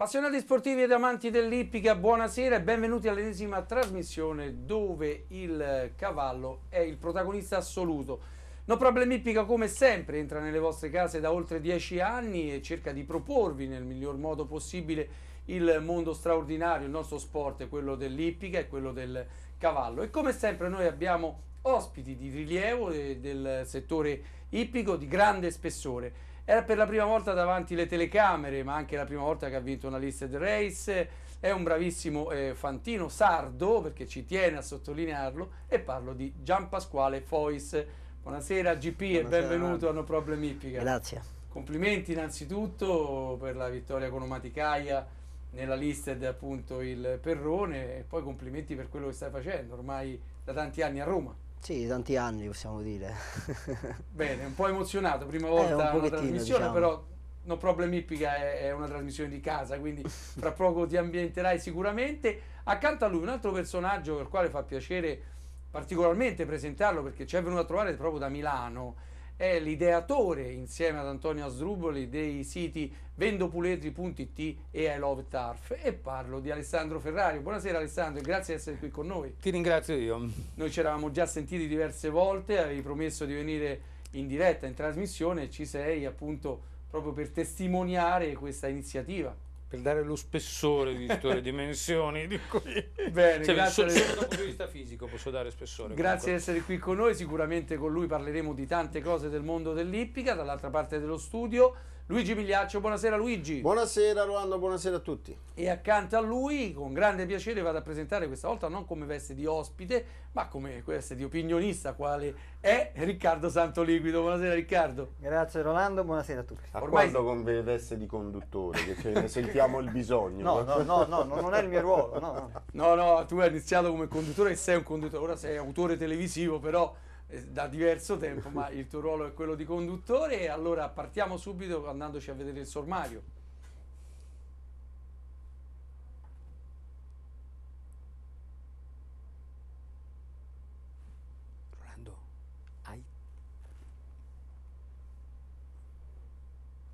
Appassionati sportivi ed amanti dell'ippica, buonasera e benvenuti all'ennesima trasmissione dove il cavallo è il protagonista assoluto. No Problem Ippica come sempre entra nelle vostre case da oltre dieci anni e cerca di proporvi nel miglior modo possibile il mondo straordinario, il nostro sport, quello dell'ippica e quello del cavallo. E come sempre noi abbiamo ospiti di rilievo eh, del settore ippico di grande spessore. Era per la prima volta davanti le telecamere, ma anche la prima volta che ha vinto una listed race. È un bravissimo eh, fantino sardo, perché ci tiene a sottolinearlo, e parlo di Gian Pasquale Fois. Buonasera GP Buonasera. e benvenuto a No Problem Ippica. Grazie. Complimenti innanzitutto per la vittoria con Omaticaia nella listed appunto il Perrone e poi complimenti per quello che stai facendo ormai da tanti anni a Roma. Sì, tanti anni possiamo dire. Bene, un po' emozionato, prima eh, volta eh, un una trasmissione, diciamo. però No Problem Ippica è, è, una trasmissione di casa, quindi fra poco ti ambienterai sicuramente. Accanto a lui un altro personaggio per il quale fa piacere particolarmente presentarlo perché ci è venuto a trovare proprio da Milano è l'ideatore insieme ad Antonio Asdruboli dei siti vendopuletri.it e I Love Tarf e parlo di Alessandro Ferrario. Buonasera Alessandro grazie di essere qui con noi. Ti ringrazio io. Noi ci eravamo già sentiti diverse volte, avevi promesso di venire in diretta in trasmissione e ci sei appunto proprio per testimoniare questa iniziativa per dare lo spessore di tutte le dimensioni di cui... Bene, cioè, grazie dal punto di vista fisico posso dare spessore grazie di essere qui con noi sicuramente con lui parleremo di tante cose del mondo dell'ippica dall'altra parte dello studio Luigi Migliaccio. Buonasera Luigi. Buonasera Rolando, buonasera a tutti. E accanto a lui, con grande piacere, vado a presentare questa volta non come veste di ospite, ma come veste di opinionista, quale è Riccardo Santoliquido. Buonasera Riccardo. Grazie Rolando, buonasera a tutti. A Ormai... quando con veste di conduttore, che ce ne sentiamo il bisogno? No, no, no, no, no non è il mio ruolo. No no. no, no, tu hai iniziato come conduttore e sei un conduttore, ora sei autore televisivo, però eh, da diverso tempo, ma il tuo ruolo è quello di conduttore e allora partiamo subito andandoci a vedere il sormario. Rolando, hai...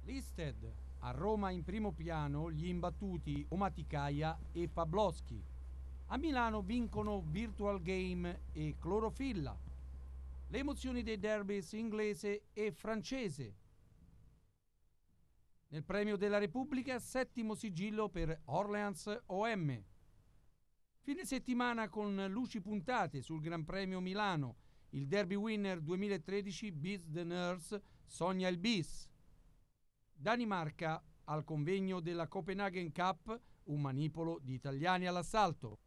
Listed, a Roma in primo piano gli imbattuti Omaticaia e Pabloschi. A Milano vincono Virtual Game e Clorofilla le emozioni dei derby inglese e francese. Nel premio della Repubblica, settimo sigillo per Orleans OM. Fine settimana con luci puntate sul Gran Premio Milano, il derby winner 2013 Beats the Nurse sogna il bis. Danimarca al convegno della Copenaghen Cup, un manipolo di italiani all'assalto.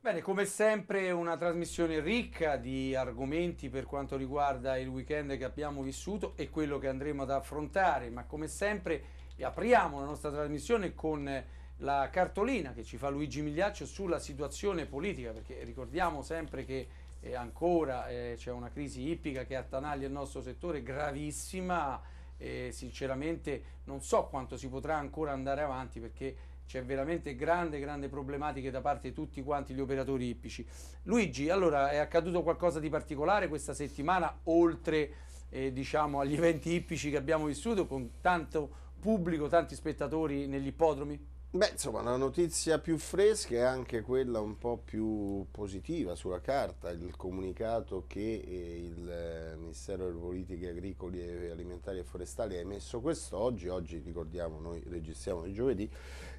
Bene, come sempre una trasmissione ricca di argomenti per quanto riguarda il weekend che abbiamo vissuto e quello che andremo ad affrontare, ma come sempre apriamo la nostra trasmissione con la cartolina che ci fa Luigi Migliaccio sulla situazione politica, perché ricordiamo sempre che eh, ancora eh, c'è una crisi ippica che attanaglia il nostro settore gravissima e sinceramente non so quanto si potrà ancora andare avanti perché c'è veramente grande, grande problematiche da parte di tutti quanti gli operatori ippici. Luigi, allora è accaduto qualcosa di particolare questa settimana, oltre eh, diciamo, agli eventi ippici che abbiamo vissuto con tanto pubblico, tanti spettatori negli ippodromi? Beh, insomma, la notizia più fresca è anche quella un po' più positiva sulla carta, il comunicato che eh, il eh, Ministero delle Politiche Agricole, Alimentari e Forestali ha emesso quest'oggi, oggi ricordiamo noi registriamo il giovedì,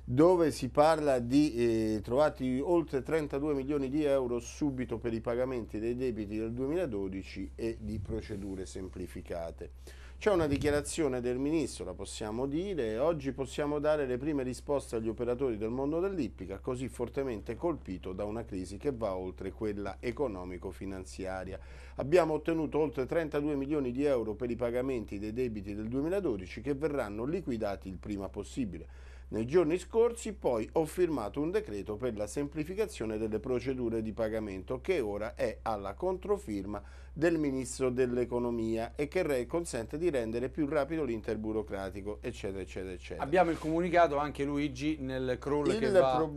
dove si parla di eh, trovati oltre 32 milioni di euro subito per i pagamenti dei debiti del 2012 e di procedure semplificate. C'è una dichiarazione del Ministro, la possiamo dire, oggi possiamo dare le prime risposte agli operatori del mondo dell'ippica così fortemente colpito da una crisi che va oltre quella economico-finanziaria. Abbiamo ottenuto oltre 32 milioni di euro per i pagamenti dei debiti del 2012 che verranno liquidati il prima possibile. Nei giorni scorsi poi ho firmato un decreto per la semplificazione delle procedure di pagamento che ora è alla controfirma del Ministro dell'Economia e che consente di rendere più rapido l'inter burocratico, eccetera, eccetera, eccetera. Abbiamo il comunicato anche Luigi nel crawl il che va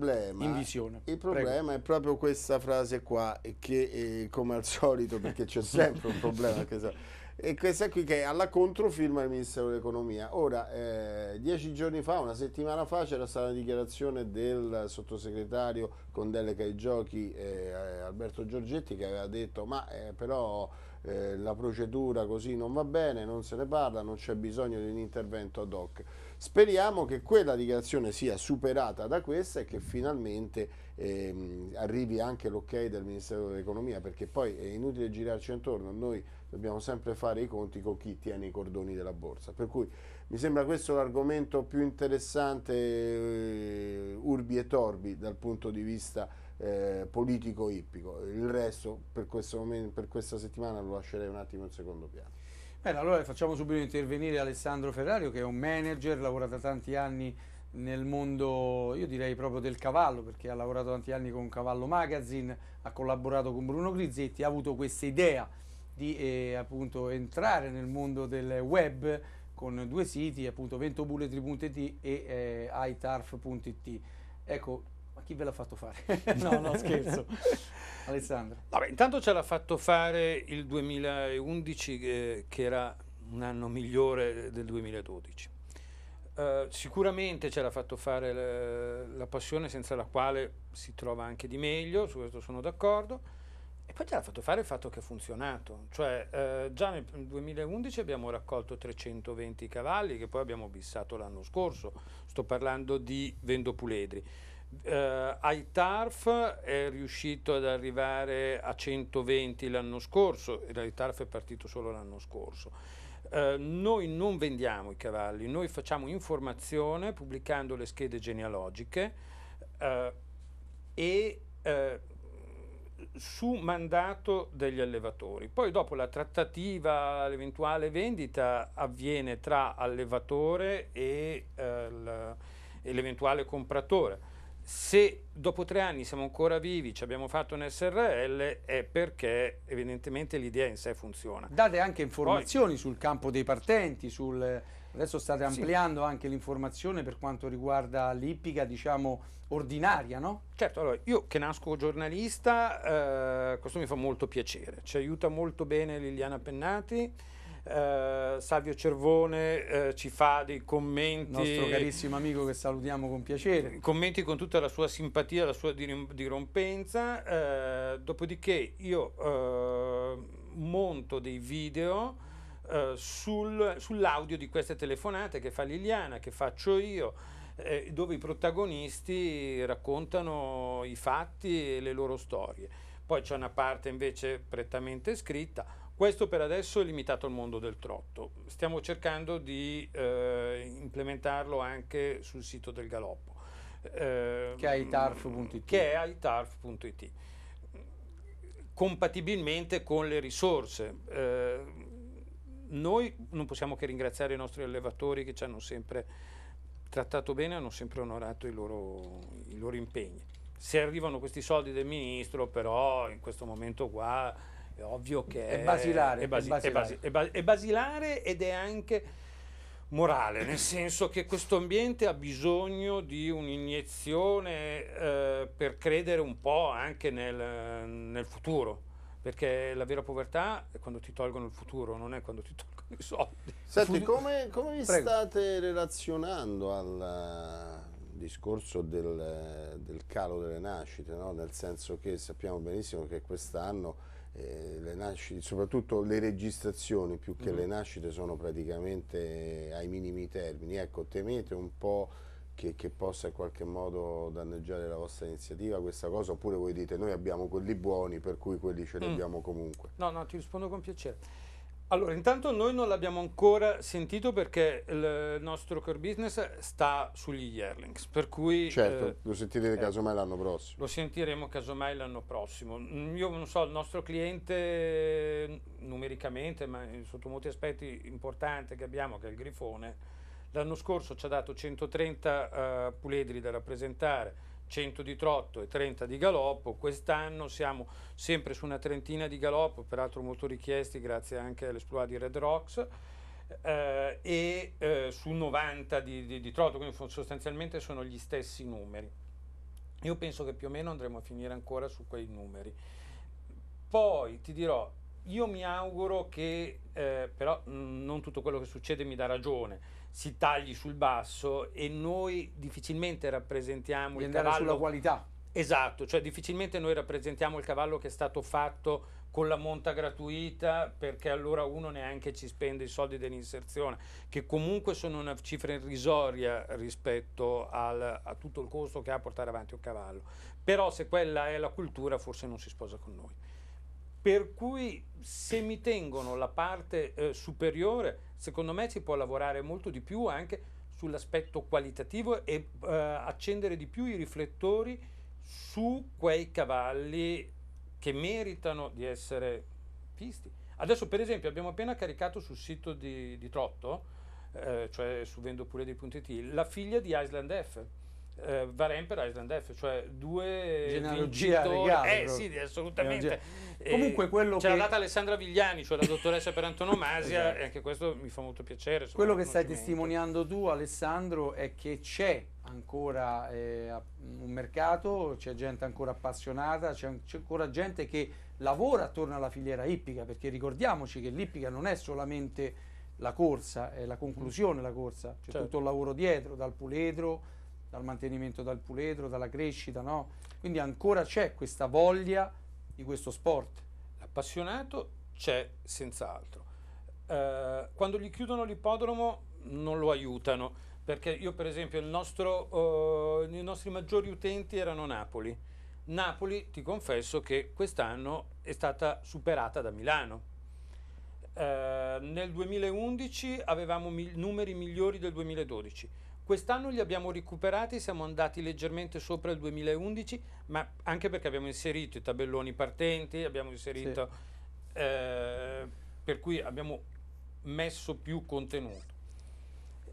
in visione. Il problema Prego. è proprio questa frase qua che eh, come al solito, perché c'è sempre un problema, che, e questa qui che alla contro firma il Ministero dell'Economia. Ora, eh, dieci giorni fa, una settimana fa, c'era stata la dichiarazione del sottosegretario con delega ai giochi eh, Alberto Giorgetti che aveva detto ma eh, però eh, la procedura così non va bene, non se ne parla, non c'è bisogno di un intervento ad hoc. Speriamo che quella dichiarazione sia superata da questa e che finalmente ehm, arrivi anche l'ok del Ministero dell'Economia perché poi è inutile girarci intorno, noi dobbiamo sempre fare i conti con chi tiene i cordoni della borsa. Per cui mi sembra questo l'argomento più interessante eh, urbi e torbi dal punto di vista eh, politico ippico. Il resto per, momento, per, questa settimana lo lascerei un attimo in secondo piano. Bene, allora facciamo subito intervenire Alessandro Ferrario che è un manager, lavora da tanti anni nel mondo, io direi proprio del cavallo, perché ha lavorato tanti anni con Cavallo Magazine, ha collaborato con Bruno Grizzetti, ha avuto questa idea di eh, appunto, entrare nel mondo del web con due siti, appunto ventobulletri.it e eh, itarf.it. Ecco, ma chi ve l'ha fatto fare? no, no, scherzo. Alessandro. Vabbè, intanto ce l'ha fatto fare il 2011 eh, che era un anno migliore del 2012. Uh, eh, sicuramente ce l'ha fatto fare la, la passione senza la quale si trova anche di meglio, su questo sono d'accordo e poi te l'ha fatto fare il fatto che ha funzionato, cioè eh, già nel 2011 abbiamo raccolto 320 cavalli che poi abbiamo bissato l'anno scorso, sto parlando di Vendopuledri. Eh, ITARF è riuscito ad arrivare a 120 l'anno scorso, e l'ITARF è partito solo l'anno scorso. Eh, noi non vendiamo i cavalli, noi facciamo informazione pubblicando le schede genealogiche eh, e eh, su mandato degli allevatori. Poi dopo la trattativa, l'eventuale vendita avviene tra allevatore e, eh, l'eventuale compratore. Se dopo tre anni siamo ancora vivi, ci abbiamo fatto un SRL, è perché evidentemente l'idea in sé funziona. Date anche informazioni Poi, sul campo dei partenti, sul Adesso state ampliando sì. anche l'informazione per quanto riguarda l'ippica, diciamo, ordinaria, no? Certo, allora, io che nasco giornalista, eh, questo mi fa molto piacere. Ci aiuta molto bene Liliana Pennati, eh, Savio Cervone eh, ci fa dei commenti. Nostro carissimo amico che salutiamo con piacere. Commenti con tutta la sua simpatia, la sua dirompenza. Eh, dopodiché io eh, monto dei video eh, sul, sull'audio di queste telefonate che fa Liliana, che faccio io, eh, dove i protagonisti raccontano i fatti e le loro storie. Poi c'è una parte invece prettamente scritta. Questo per adesso è limitato al mondo del trotto. Stiamo cercando di eh, implementarlo anche sul sito del Galoppo. Eh, che è itarf.it. Che è itarf.it compatibilmente con le risorse. Eh, noi non possiamo che ringraziare i nostri allevatori che ci hanno sempre trattato bene, hanno sempre onorato i loro, i loro impegni. Se arrivano questi soldi del ministro, però in questo momento qua è ovvio che è basilare, è, basi- è, basilare. È, basi- è basilare ed è anche morale, nel senso che questo ambiente ha bisogno di un'iniezione eh, per credere un po' anche nel, nel futuro perché la vera povertà è quando ti tolgono il futuro, non è quando ti tolgono i soldi. Senti, come, come vi Prego. state relazionando al eh, discorso del, eh, del calo delle nascite? No? Nel senso che sappiamo benissimo che quest'anno eh, le nascite, soprattutto le registrazioni più che mm -hmm. le nascite sono praticamente ai minimi termini. Ecco, temete un po' che, che, possa in qualche modo danneggiare la vostra iniziativa questa cosa oppure voi dite noi abbiamo quelli buoni per cui quelli ce li mm. abbiamo comunque no no ti rispondo con piacere allora intanto noi non l'abbiamo ancora sentito perché il nostro core business sta sugli yearlings per cui certo eh, lo sentirete eh, casomai l'anno prossimo lo sentiremo casomai l'anno prossimo io non so il nostro cliente numericamente ma sotto molti aspetti importante che abbiamo che è il grifone L'anno scorso ci ha dato 130 eh, puledri da rappresentare, 100 di trotto e 30 di galoppo, quest'anno siamo sempre su una trentina di galoppo, peraltro molto richiesti grazie anche all'esploit di Red Rocks, eh, e eh, su 90 di, di, di trotto, quindi sostanzialmente sono gli stessi numeri. Io penso che più o meno andremo a finire ancora su quei numeri. Poi ti dirò, io mi auguro che eh, però mh, mm, non tutto quello che succede mi dà ragione, si tagli sul basso e noi difficilmente rappresentiamo di il cavallo sulla qualità. Esatto, cioè difficilmente noi rappresentiamo il cavallo che è stato fatto con la monta gratuita perché allora uno neanche ci spende i soldi dell'inserzione, che comunque sono una cifra irrisoria rispetto al, a tutto il costo che ha a portare avanti un cavallo. Però se quella è la cultura forse non si sposa con noi. Per cui se mi tengono la parte eh, superiore, secondo me si può lavorare molto di più anche sull'aspetto qualitativo e eh, accendere di più i riflettori su quei cavalli che meritano di essere visti. Adesso per esempio abbiamo appena caricato sul sito di, di Trotto, eh, cioè su Vendopure dei Puntiti, la figlia di Island F eh, Varenne e Island F, cioè due genealogie regale. Eh sì, assolutamente. Eh, Comunque quello Ce che... l'ha data Alessandra Vigliani, cioè la dottoressa per antonomasia, esatto. e anche questo mi fa molto piacere. Quello che stai testimoniando tu, Alessandro, è che c'è ancora eh, un mercato, c'è gente ancora appassionata, c'è ancora gente che lavora attorno alla filiera ippica, perché ricordiamoci che l'ippica non è solamente la corsa, è la conclusione la corsa, c'è certo. tutto il lavoro dietro, dal puledro dal mantenimento dal puledro, dalla crescita, no? Quindi ancora c'è questa voglia di questo sport. L'appassionato c'è senz'altro. Eh, quando gli chiudono l'ippodromo non lo aiutano, perché io per esempio nostro, eh, i nostri maggiori utenti erano Napoli. Napoli, ti confesso che quest'anno è stata superata da Milano. Eh, nel 2011 avevamo mil numeri migliori del 2012 Quest'anno li abbiamo recuperati, siamo andati leggermente sopra il 2011, ma anche perché abbiamo inserito i tabelloni partenti, abbiamo inserito, sì. eh, per cui abbiamo messo più contenuto.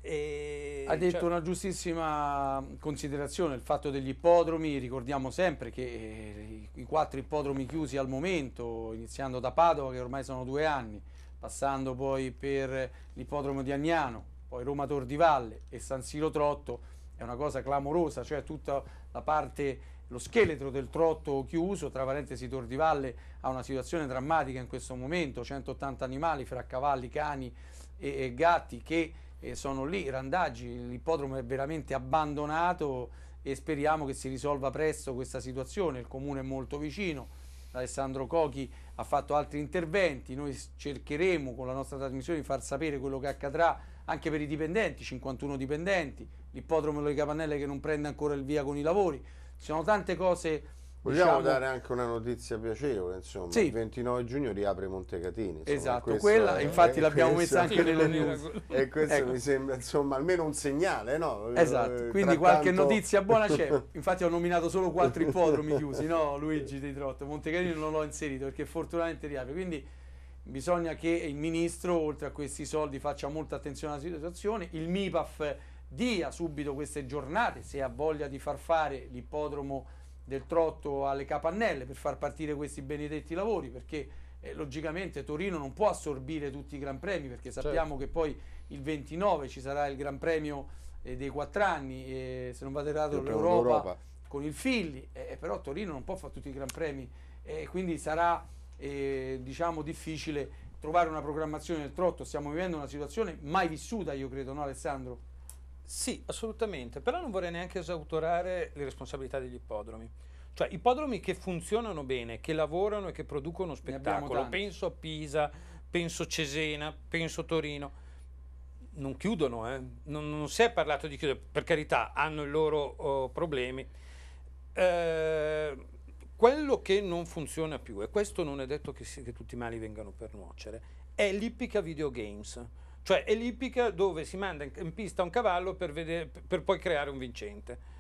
E ha detto cioè, una giustissima considerazione il fatto degli ippodromi, ricordiamo sempre che eh, i quattro ippodromi chiusi al momento, iniziando da Padova che ormai sono due anni, passando poi per l'ippodromo di Agnano, poi Roma Tor di Valle e San Siro Trotto è una cosa clamorosa, cioè tutta la parte, lo scheletro del trotto chiuso, tra parentesi Tor di Valle ha una situazione drammatica in questo momento, 180 animali fra cavalli, cani e, e gatti che eh, sono lì, randaggi, l'ippodromo è veramente abbandonato e speriamo che si risolva presto questa situazione, il comune è molto vicino, Alessandro Cochi ha fatto altri interventi, noi cercheremo con la nostra trasmissione di far sapere quello che accadrà anche per i dipendenti, 51 dipendenti, l'ippodromo delle Capannelle che non prende ancora il via con i lavori, ci sono tante cose... Vogliamo diciamo... dare anche una notizia piacevole, insomma, sì. il 29 giugno riapre Montecatini. Insomma, esatto, quella, è, infatti l'abbiamo messa anche nelle news. E questo ecco. mi sembra, insomma, almeno un segnale, no? Esatto, eh, quindi Trattanto... qualche notizia buona c'è. Infatti ho nominato solo quattro ippodromi chiusi, no Luigi Di Trotto, Montecatini non l'ho inserito perché fortunatamente riapre, quindi bisogna che il ministro, oltre a questi soldi, faccia molta attenzione alla situazione, il MIPAF dia subito queste giornate, se ha voglia di far fare l'ippodromo del Trotto alle capannelle per far partire questi benedetti lavori, perché eh, logicamente Torino non può assorbire tutti i Gran Premi, perché certo. sappiamo certo. che poi il 29 ci sarà il Gran Premio eh, dei quattro anni, eh, se non vado errato l'Europa con il Filli, eh, però Torino non può fare tutti i Gran Premi, e eh, quindi sarà eh, diciamo difficile trovare una programmazione del trotto, stiamo vivendo una situazione mai vissuta io credo, no Alessandro? Sì, assolutamente, però non vorrei neanche esautorare le responsabilità degli ippodromi. Cioè, ippodromi che funzionano bene, che lavorano e che producono spettacolo, penso a Pisa, penso Cesena, penso Torino, non chiudono, eh. non, non, si è parlato di chiudere, per carità, hanno i loro oh, problemi. Eh, quello che non funziona più, e questo non è detto che, si, che tutti i mali vengano per nuocere, è l'ippica videogames, cioè è l'ippica dove si manda in, pista un cavallo per, vedere, per poi creare un vincente.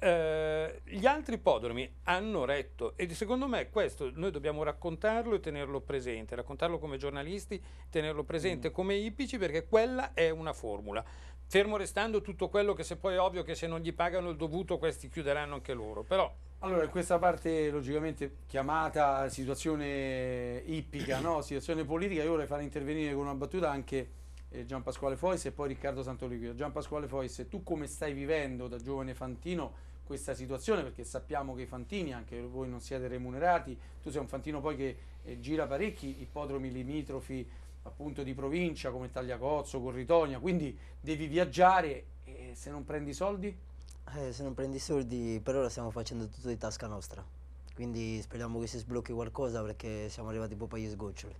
Uh, gli altri ippodromi hanno retto e secondo me questo noi dobbiamo raccontarlo e tenerlo presente, raccontarlo come giornalisti, tenerlo presente mm. come ippici perché quella è una formula. Fermo restando tutto quello che se poi è ovvio che se non gli pagano il dovuto questi chiuderanno anche loro, però allora, questa parte logicamente chiamata situazione ippica, no? situazione politica, io vorrei far intervenire con una battuta anche eh, Gian Pasquale Fois e poi Riccardo Santoliquio. Gian Pasquale Fois, tu come stai vivendo da giovane Fantino questa situazione? Perché sappiamo che i Fantini, anche voi non siete remunerati, tu sei un Fantino poi che eh, gira parecchi ippodromi limitrofi appunto di provincia come Tagliacozzo, Corritonia, quindi devi viaggiare e eh, se non prendi soldi? Eh, sono soldi, per ora stiamo facendo tutto di tasca nostra, quindi speriamo che si sblocchi qualcosa perché siamo arrivati proprio agli sgoccioli,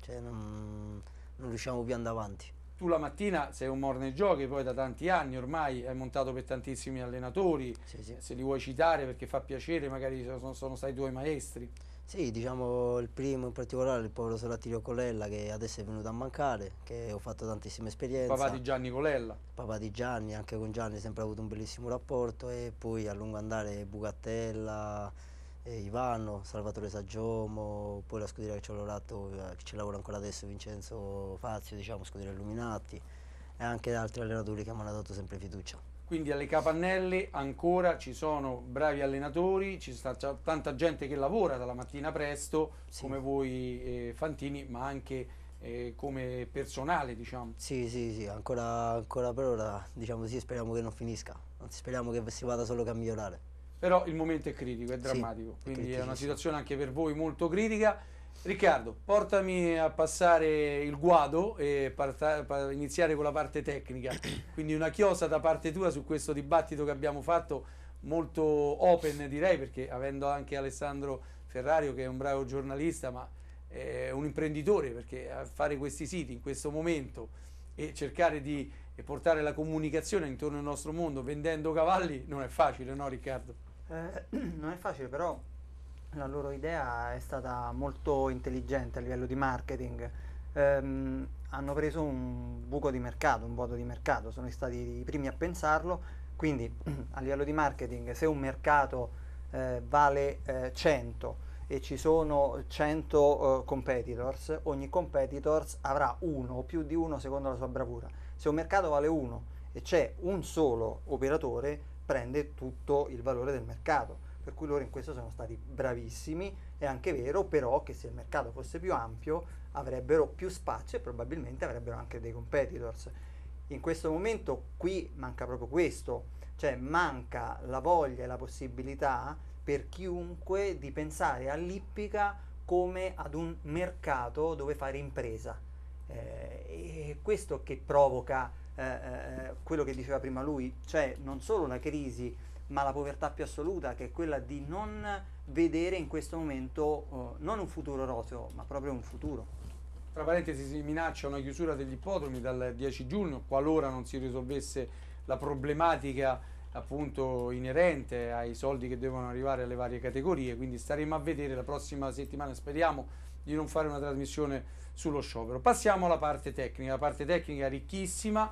cioè non, non riusciamo più ad andare avanti. Tu la mattina sei un morne giochi, poi da tanti anni ormai hai montato per tantissimi allenatori, sì, sì. se li vuoi citare perché fa piacere, magari sono, sono stati tuoi maestri. Sì, diciamo il primo in particolare, il povero Solattirio Colella, che adesso è venuto a mancare, che ho fatto tantissime esperienze. Papà di Gianni Colella. Papà di Gianni, anche con Gianni sempre avuto un bellissimo rapporto e poi a lungo andare Bugattella, eh, Ivano, Salvatore Saggiomo, poi la scuderia che ci ho lavorato, eh, che ci lavora ancora adesso Vincenzo Fazio, diciamo, scuderia Illuminati e anche altri allenatori che mi hanno dato sempre fiducia. Quindi alle capannelle ancora ci sono bravi allenatori, ci sta tanta gente che lavora dalla mattina presto, sì. come voi eh, Fantini, ma anche eh, come personale, diciamo. Sì, sì, sì, ancora, ancora per ora, diciamo sì, speriamo che non finisca, speriamo che si vada solo a migliorare. Però il momento è critico, è drammatico, sì, quindi è, è una situazione anche per voi molto critica. Riccardo, portami a passare il guado e iniziare con la parte tecnica. Quindi una chiosa da parte tua su questo dibattito che abbiamo fatto, molto open direi, perché avendo anche Alessandro Ferrario che è un bravo giornalista, ma è un imprenditore, perché fare questi siti in questo momento e cercare di portare la comunicazione intorno al nostro mondo vendendo cavalli non è facile, no Riccardo? Eh, non è facile, però la loro idea è stata molto intelligente a livello di marketing. Um, hanno preso un buco di mercato, un vuoto di mercato, sono stati i primi a pensarlo, quindi a livello di marketing se un mercato eh, vale eh, 100 e ci sono 100 eh, competitors, ogni competitors avrà uno o più di uno secondo la sua bravura. Se un mercato vale 1 e c'è un solo operatore, prende tutto il valore del mercato per cui loro in questo sono stati bravissimi. È anche vero però che se il mercato fosse più ampio avrebbero più spazio e probabilmente avrebbero anche dei competitors. In questo momento qui manca proprio questo, cioè manca la voglia e la possibilità per chiunque di pensare all'ippica come ad un mercato dove fare impresa. Eh, e questo che provoca eh, eh, eh quello che diceva prima lui, cioè non solo la crisi ma la povertà più assoluta, che è quella di non vedere in questo momento eh, non un futuro roseo, ma proprio un futuro. Tra parentesi si minaccia una chiusura degli ippodromi dal 10 giugno, qualora non si risolvesse la problematica appunto inerente ai soldi che devono arrivare alle varie categorie, quindi staremo a vedere la prossima settimana, speriamo di non fare una trasmissione sullo sciopero. Passiamo alla parte tecnica, la parte tecnica ricchissima,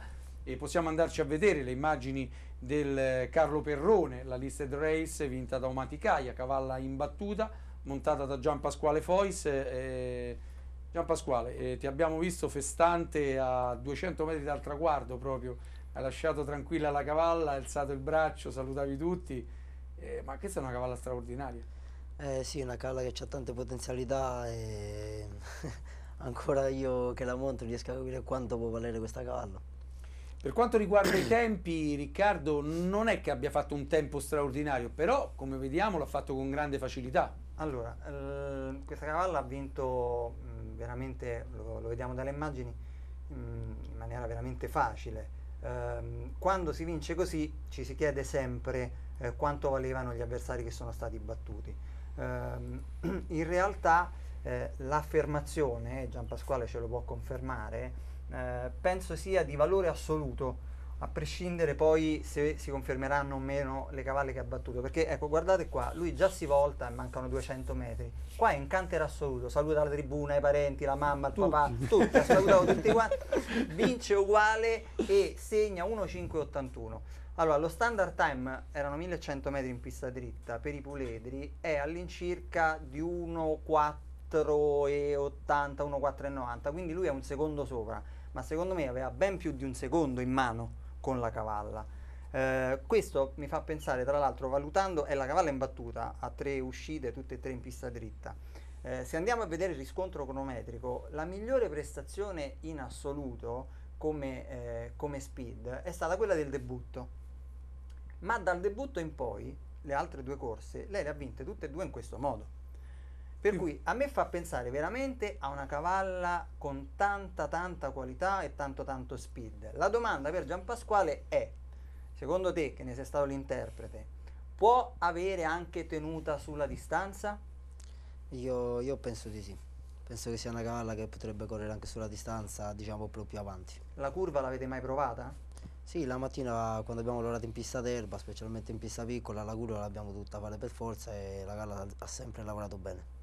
e possiamo andarci a vedere le immagini del eh, Carlo Perrone, la listed race vinta da Omaticaia, cavalla imbattuta, montata da Gian Pasquale Fois. Eh, eh, Gian Pasquale, eh, ti abbiamo visto festante a 200 metri dal traguardo proprio, hai lasciato tranquilla la cavalla, hai alzato il braccio, salutavi tutti, eh, ma questa è una cavalla straordinaria. Eh sì, una cavalla che ha tante potenzialità e ancora io che la monto riesco a capire quanto può valere questa cavalla. Per quanto riguarda i tempi, Riccardo non è che abbia fatto un tempo straordinario, però come vediamo l'ha fatto con grande facilità. Allora, eh, questa cavalla ha vinto mh, veramente, lo, lo, vediamo dalle immagini, mh, in maniera veramente facile. Eh, quando si vince così ci si chiede sempre eh, quanto valevano gli avversari che sono stati battuti. Ehm, in realtà eh, l'affermazione, Gian Pasquale ce lo può confermare, eh, penso sia di valore assoluto a prescindere poi se si confermeranno o meno le cavalle che ha battuto perché ecco guardate qua lui già si volta e mancano 200 metri qua è un canter assoluto saluta la tribuna i parenti la mamma il tutti. papà tutti ha tutti quanti vince uguale e segna 1.581 allora lo standard time erano 1100 metri in pista dritta per i puledri è all'incirca di 1,480-1,490, quindi lui è un secondo sopra ma secondo me aveva ben più di un secondo in mano con la cavalla. Eh, questo mi fa pensare, tra l'altro, valutando, è la cavalla imbattuta, ha tre uscite, tutte e tre in pista dritta. Eh, se andiamo a vedere il riscontro cronometrico, la migliore prestazione in assoluto come, eh, come speed è stata quella del debutto. Ma dal debutto in poi, le altre due corse, lei le ha vinte tutte e due in questo modo per cui a me fa pensare veramente a una cavalla con tanta tanta qualità e tanto tanto speed. La domanda per Gian Pasquale è, secondo te che ne sei stato l'interprete, può avere anche tenuta sulla distanza? Io, io, penso di sì. Penso che sia una cavalla che potrebbe correre anche sulla distanza, diciamo, proprio più avanti. La curva l'avete mai provata? Sì, la mattina quando abbiamo lavorato in pista d'erba, specialmente in pista piccola, la curva l'abbiamo dovuta fare per forza e la galla ha sempre lavorato bene.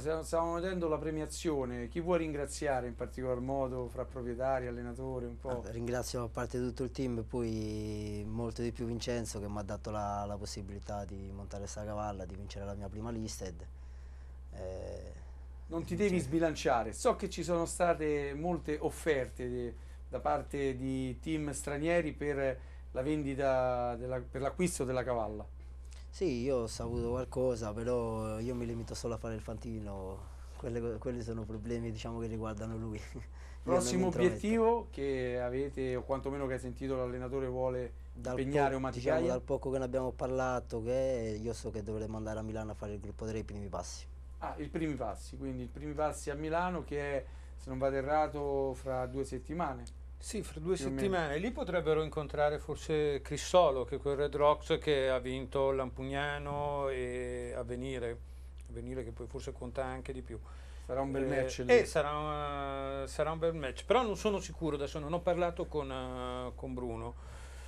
Gian stavamo vedendo la premiazione, chi vuoi ringraziare in particolar modo fra proprietari, allenatori un po'? Ah, ringrazio a parte tutto il team e poi molto di più Vincenzo che mi ha dato la, la possibilità di montare questa cavalla, di vincere la mia prima listed. Eh, non ti devi sbilanciare, so che ci sono state molte offerte di, da parte di team stranieri per l'acquisto la della, della cavalla. Sì, io ho saputo qualcosa, però io mi limito solo a fare il fantino, Quelle, quelli sono problemi diciamo, che riguardano lui. Prossimo obiettivo che avete, o quantomeno che hai sentito l'allenatore vuole impegnare o Maticaia? Diciamo, dal poco che ne abbiamo parlato, che io so che dovremmo andare a Milano a fare il gruppo dei primi passi. Ah, i primi passi, quindi i primi passi a Milano che è, se non vado errato, fra due settimane. Sì, fra due settimane. Lì potrebbero incontrare forse Crissolo, che è quel Red Rocks che ha vinto Lampugnano e Avvenire, Avvenire che poi forse conta anche di più. Sarà un bel eh, match. Eh, eh sarà, una, sarà, un bel match, però non sono sicuro, adesso non ho parlato con, uh, con Bruno.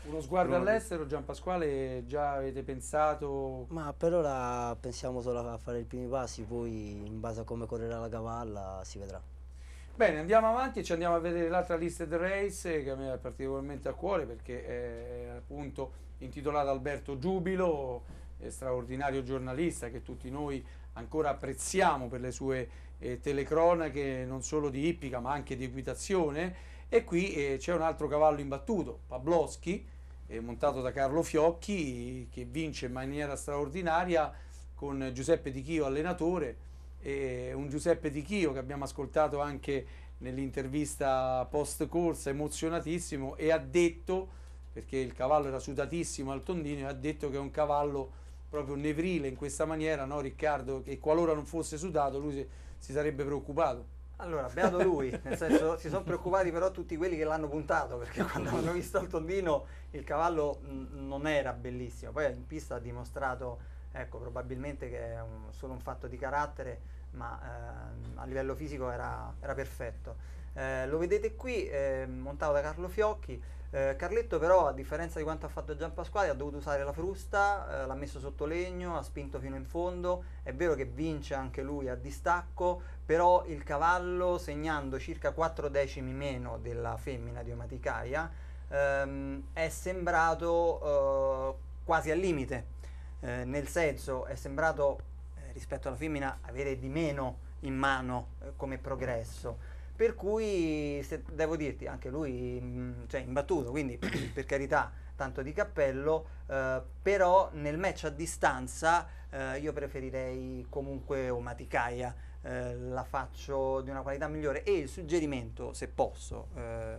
Uno sguardo Bruno all'estero, Gian Pasquale, già avete pensato? Ma per ora pensiamo solo a fare i primi passi, poi in base a come correrà la cavalla si vedrà. Bene, andiamo avanti e ci andiamo a vedere l'altra listed race che a me è particolarmente a cuore perché è appunto intitolata Alberto Giubilo, straordinario giornalista che tutti noi ancora apprezziamo per le sue eh, telecronache non solo di ippica ma anche di equitazione e qui eh, c'è un altro cavallo imbattuto, Pabloschi, eh, montato da Carlo Fiocchi che vince in maniera straordinaria con Giuseppe Di Chio allenatore eh, un Giuseppe Di Chio che abbiamo ascoltato anche nell'intervista post corsa, emozionatissimo, e ha detto, perché il cavallo era sudatissimo al tondino, e ha detto che è un cavallo proprio nevrile in questa maniera, no Riccardo, che qualora non fosse sudato lui si, si sarebbe preoccupato. Allora, beato lui, nel senso si sono preoccupati però tutti quelli che l'hanno puntato, perché quando hanno visto il tondino il cavallo non era bellissimo, poi in pista ha dimostrato Ecco, probabilmente che è un, solo un fatto di carattere, ma ehm, a livello fisico era, era perfetto. Eh, lo vedete qui, eh, montato da Carlo Fiocchi. Eh, Carletto però, a differenza di quanto ha fatto Gian Pasquale, ha dovuto usare la frusta, eh, l'ha messo sotto legno, ha spinto fino in fondo. È vero che vince anche lui a distacco, però il cavallo, segnando circa 4 decimi meno della femmina di Omaticaia, ehm, è sembrato eh, quasi al limite eh, nel senso è sembrato eh, rispetto alla femmina avere di meno in mano eh, come progresso. Per cui se, devo dirti, anche lui mh, mm, cioè, imbattuto, quindi per carità tanto di cappello, eh, però nel match a distanza eh, io preferirei comunque Omaticaia, eh, la faccio di una qualità migliore e il suggerimento, se posso, eh,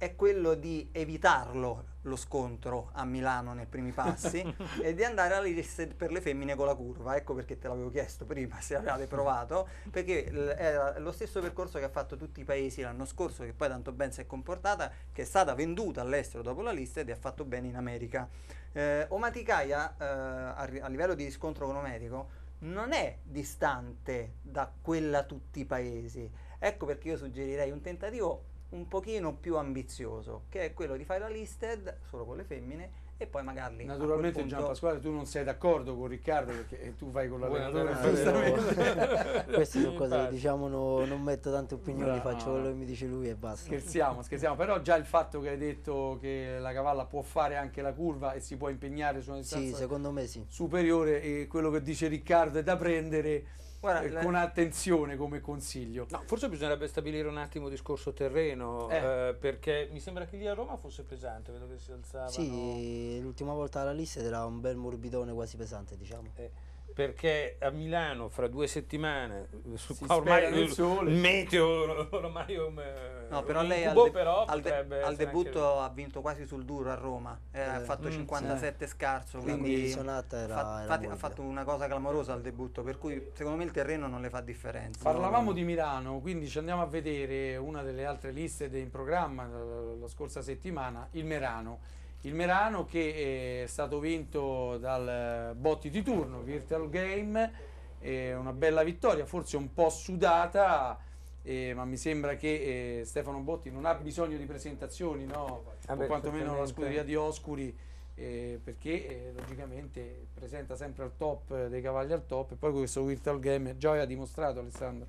è quello di evitarlo lo scontro a Milano nei primi passi e di andare alla lista per le femmine con la curva. Ecco perché te l'avevo chiesto prima se avevate provato, perché è lo stesso percorso che ha fatto tutti i paesi l'anno scorso, che poi tanto ben si è comportata, che è stata venduta all'estero dopo la lista ed è fatto bene in America. Eh, Omaticaia, eh, a, a livello di riscontro econometrico, non è distante da quella tutti i paesi. Ecco perché io suggerirei un tentativo un pochino più ambizioso, che è quello di fare la listed solo con le femmine e poi magari naturalmente punto... Gian Pasquale tu non sei d'accordo con Riccardo perché eh, tu vai con la lettera eh, queste sono cose che diciamo no, non metto tante opinioni no. faccio quello che mi dice lui e basta scherziamo scherziamo però già il fatto che hai detto che la cavalla può fare anche la curva e si può impegnare su una distanza sì, secondo me sì. superiore e quello che dice Riccardo è da prendere Guarda, eh, con attenzione come consiglio. No, forse bisognerebbe stabilire un attimo il discorso terreno, eh. Eh, perché mi sembra che lì a Roma fosse pesante, vedo che si alzava. Sì, l'ultima volta alla lista era un bel morbidone quasi pesante, diciamo. Eh perché a Milano fra due settimane su, si ormai il sole. meteo ormai un, eh, no, però lei al, de- però al, de- al debutto anche... ha vinto quasi sul duro a Roma eh, eh, ha fatto mm, 57 sì. scarso quindi sonata era, fa- era ha fatto una cosa clamorosa al debutto per cui secondo me il terreno non le fa differenza parlavamo di Milano quindi ci andiamo a vedere una delle altre liste in programma la, eh, la scorsa settimana il Merano il Merano che eh, è stato vinto dal eh, Botti di turno, Virtual Game, eh, una bella vittoria, forse un po' sudata, eh, ma mi sembra che eh, Stefano Botti non ha bisogno di presentazioni, no? ah, o quantomeno la scuderia di Oscuri, eh, perché logicamente presenta sempre al top dei cavalli al top e poi questo Virtual Game già ha dimostrato Alessandro.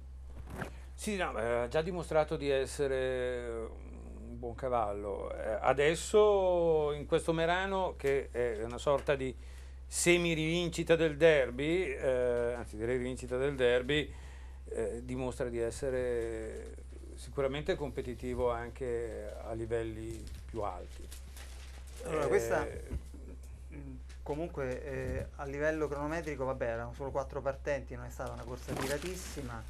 Sì, no, già dimostrato di essere buon cavallo. Eh, adesso in questo Merano, che è una sorta di semi-rivincita del derby, eh, anzi direi rivincita del derby, eh, dimostra di essere sicuramente competitivo anche a livelli più alti. Allora, questa eh, mm, comunque eh, a livello cronometrico vabbè erano solo quattro partenti non è stata una corsa tiratissima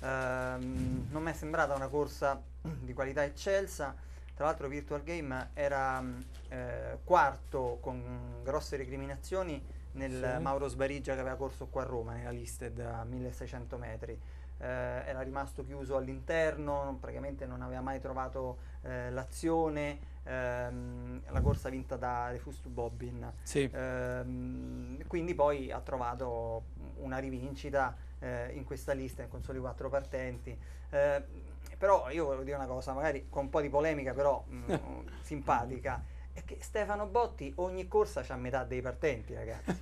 ehm, non mi è sembrata una corsa di qualità eccelsa tra l'altro Virtual Game era mm, eh, quarto con grosse recriminazioni nel sì. Mauro Sbarigia che aveva corso qua a Roma nella listed a 1600 metri. Eh, era rimasto chiuso all'interno, praticamente non aveva mai trovato eh, l'azione, ehm, la corsa vinta da Refus to Bobbin. Sì. Ehm, quindi poi ha trovato una rivincita eh, in questa lista con soli quattro partenti. Eh, però io volevo dire una cosa, magari con un po' di polemica, però mh, mm, simpatica. È che Stefano Botti ogni corsa ha metà dei partenti, ragazzi.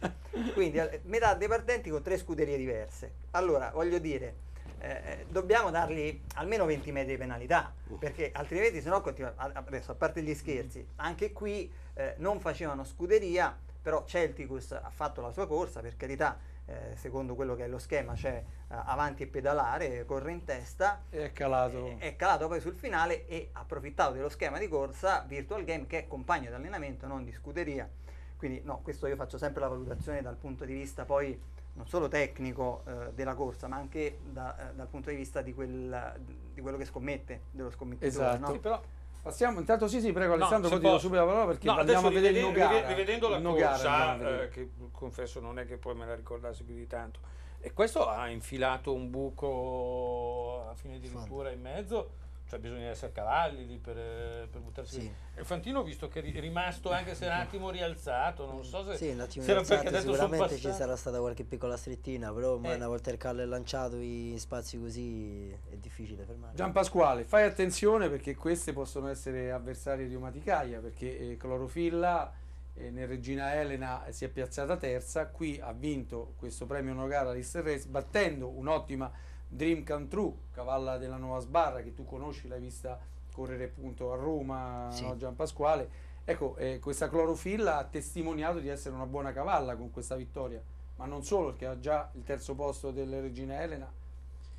Quindi eh, metà dei partenti con tre scuderie diverse. Allora, voglio dire, eh, dobbiamo dargli almeno 20 metri di penalità, uh. perché altrimenti se no continua... Adesso, a parte gli scherzi, mm. anche qui eh, non facevano scuderia, però Celticus ha fatto la sua corsa, per carità, eh, secondo quello che è lo schema, cioè uh, avanti e pedalare, corre in testa. E è calato. E, è calato poi sul finale e approfittato dello schema di corsa Virtual Game che è compagno di allenamento, non di scuderia. Quindi no, questo io faccio sempre la valutazione dal punto di vista poi non solo tecnico eh, della corsa, ma anche da, eh, dal punto di vista di, quel, di, quello che scommette, dello scommettitore. Esatto, no? sì, però Passiamo, intanto sì, sì, prego Alessandro, no, poi dico subito la parola perché no, andiamo a vedere il Nogara. Rivedendo la Nogara, corsa, eh, che confesso non è che poi me la ricordassi più di tanto, e questo ha infilato un buco a fine di lettura in mezzo cioè bisogna essere cavalli lì per, eh, per buttarsi sì. E Fantino ho visto che è rimasto anche se un mm. attimo rialzato, non so se... Sì, un attimo rialzato, sicuramente ci sarà stata qualche piccola strettina, però eh. una volta il callo è lanciato in spazi così è difficile fermare. Gian Pasquale fai attenzione perché queste possono essere avversarie di Omaticaia, perché eh, Clorofilla eh, nel Regina Elena eh, si è piazzata terza, qui ha vinto questo premio Nogara di Serres, battendo un'ottima Dream Come True, cavalla della nuova sbarra che tu conosci, l'hai vista correre appunto a Roma, sì. no, Gian Pasquale. Ecco, eh, questa clorofilla ha testimoniato di essere una buona cavalla con questa vittoria, ma non solo, perché ha già il terzo posto della Regina Elena.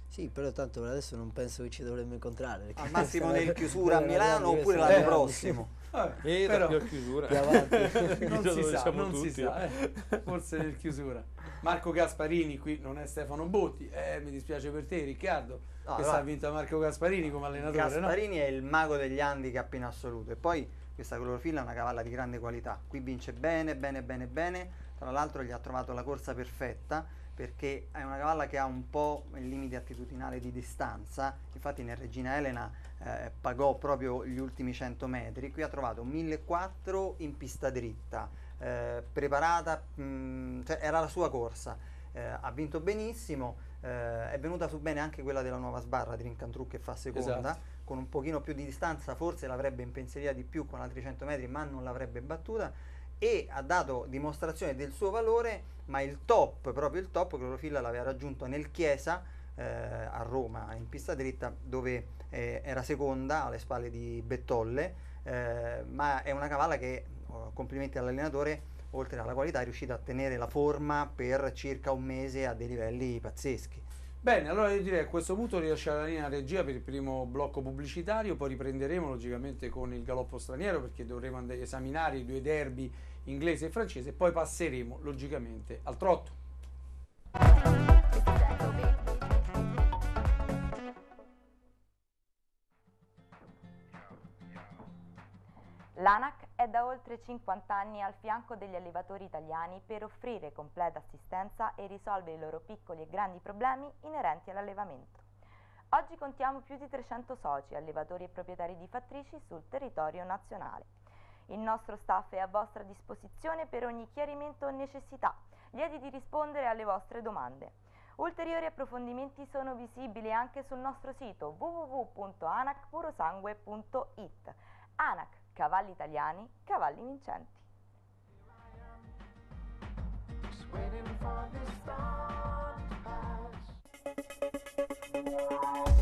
Sì, però tanto per adesso non penso che ci dovremmo incontrare. Al massimo nel chiusura a Milano oppure l'anno prossimo. Vabbè, e però, da qui a chiusura più avanti. non, si sa, non si sa, eh. forse nel chiusura. Marco Gasparini qui non è Stefano Botti, eh, mi dispiace per te Riccardo, no, che ha vinto Marco Gasparini come allenatore. Gasparini no? è il mago degli handicap in assoluto e poi questa clorofilla è una cavalla di grande qualità, qui vince bene, bene, bene, bene, tra l'altro gli ha trovato la corsa perfetta perché è una cavalla che ha un po' il limite attitudinale di distanza, infatti nel Regina Elena eh, pagò proprio gli ultimi 100 metri, qui ha trovato 1.400 in pista dritta, eh, preparata, mh, mm, cioè era la sua corsa, eh, ha vinto benissimo, eh, è venuta su bene anche quella della nuova sbarra di Rincantru che fa seconda, esatto. con un pochino più di distanza forse l'avrebbe impensierita di più con altri 100 metri ma non l'avrebbe battuta, e ha dato dimostrazione del suo valore, ma il top, proprio il top, Clorofilla l'aveva raggiunto nel Chiesa eh, a Roma, in pista dritta, dove eh, era seconda alle spalle di Bettolle, eh, ma è una cavalla che, oh, complimenti all'allenatore, oltre alla qualità è riuscita a tenere la forma per circa un mese a dei livelli pazzeschi. Bene, allora io direi a questo punto rilasciare la linea regia per il primo blocco pubblicitario, poi riprenderemo logicamente con il galoppo straniero perché dovremo esaminare i due derby inglese e francese, poi passeremo logicamente al trotto. L'ANAC è da oltre 50 anni al fianco degli allevatori italiani per offrire completa assistenza e risolvere i loro piccoli e grandi problemi inerenti all'allevamento. Oggi contiamo più di 300 soci, allevatori e proprietari di fattrici sul territorio nazionale. Il nostro staff è a vostra disposizione per ogni chiarimento o necessità, lieti di rispondere alle vostre domande. Ulteriori approfondimenti sono visibili anche sul nostro sito www.anacpurosangue.it. ANAC, cavalli italiani, cavalli vincenti. waiting for this dawn to pass.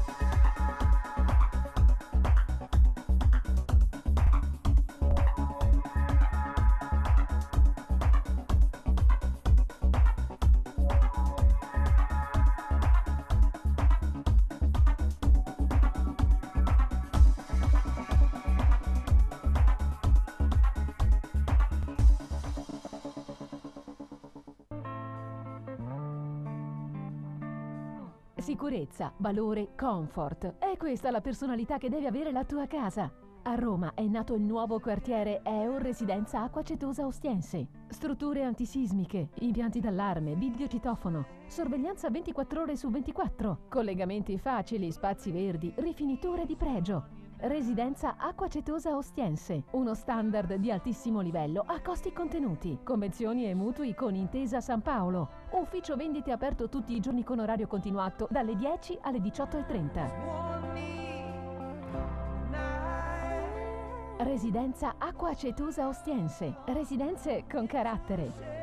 Sicurezza, valore, comfort. È questa la personalità che deve avere la tua casa. A Roma è nato il nuovo quartiere EO Residenza Acqua Acetosa Ostiense. Strutture antisismiche, impianti d'allarme, videocitofono, sorveglianza 24 ore su 24, collegamenti facili, spazi verdi, rifiniture di pregio. Residenza Acquacetosa Ostiense, uno standard di altissimo livello a costi contenuti. Convenzioni e mutui con Intesa San Paolo. Ufficio vendite aperto tutti i giorni con orario continuato dalle 10 alle 18.30. Residenza Acquacetosa Ostiense, residenze con carattere.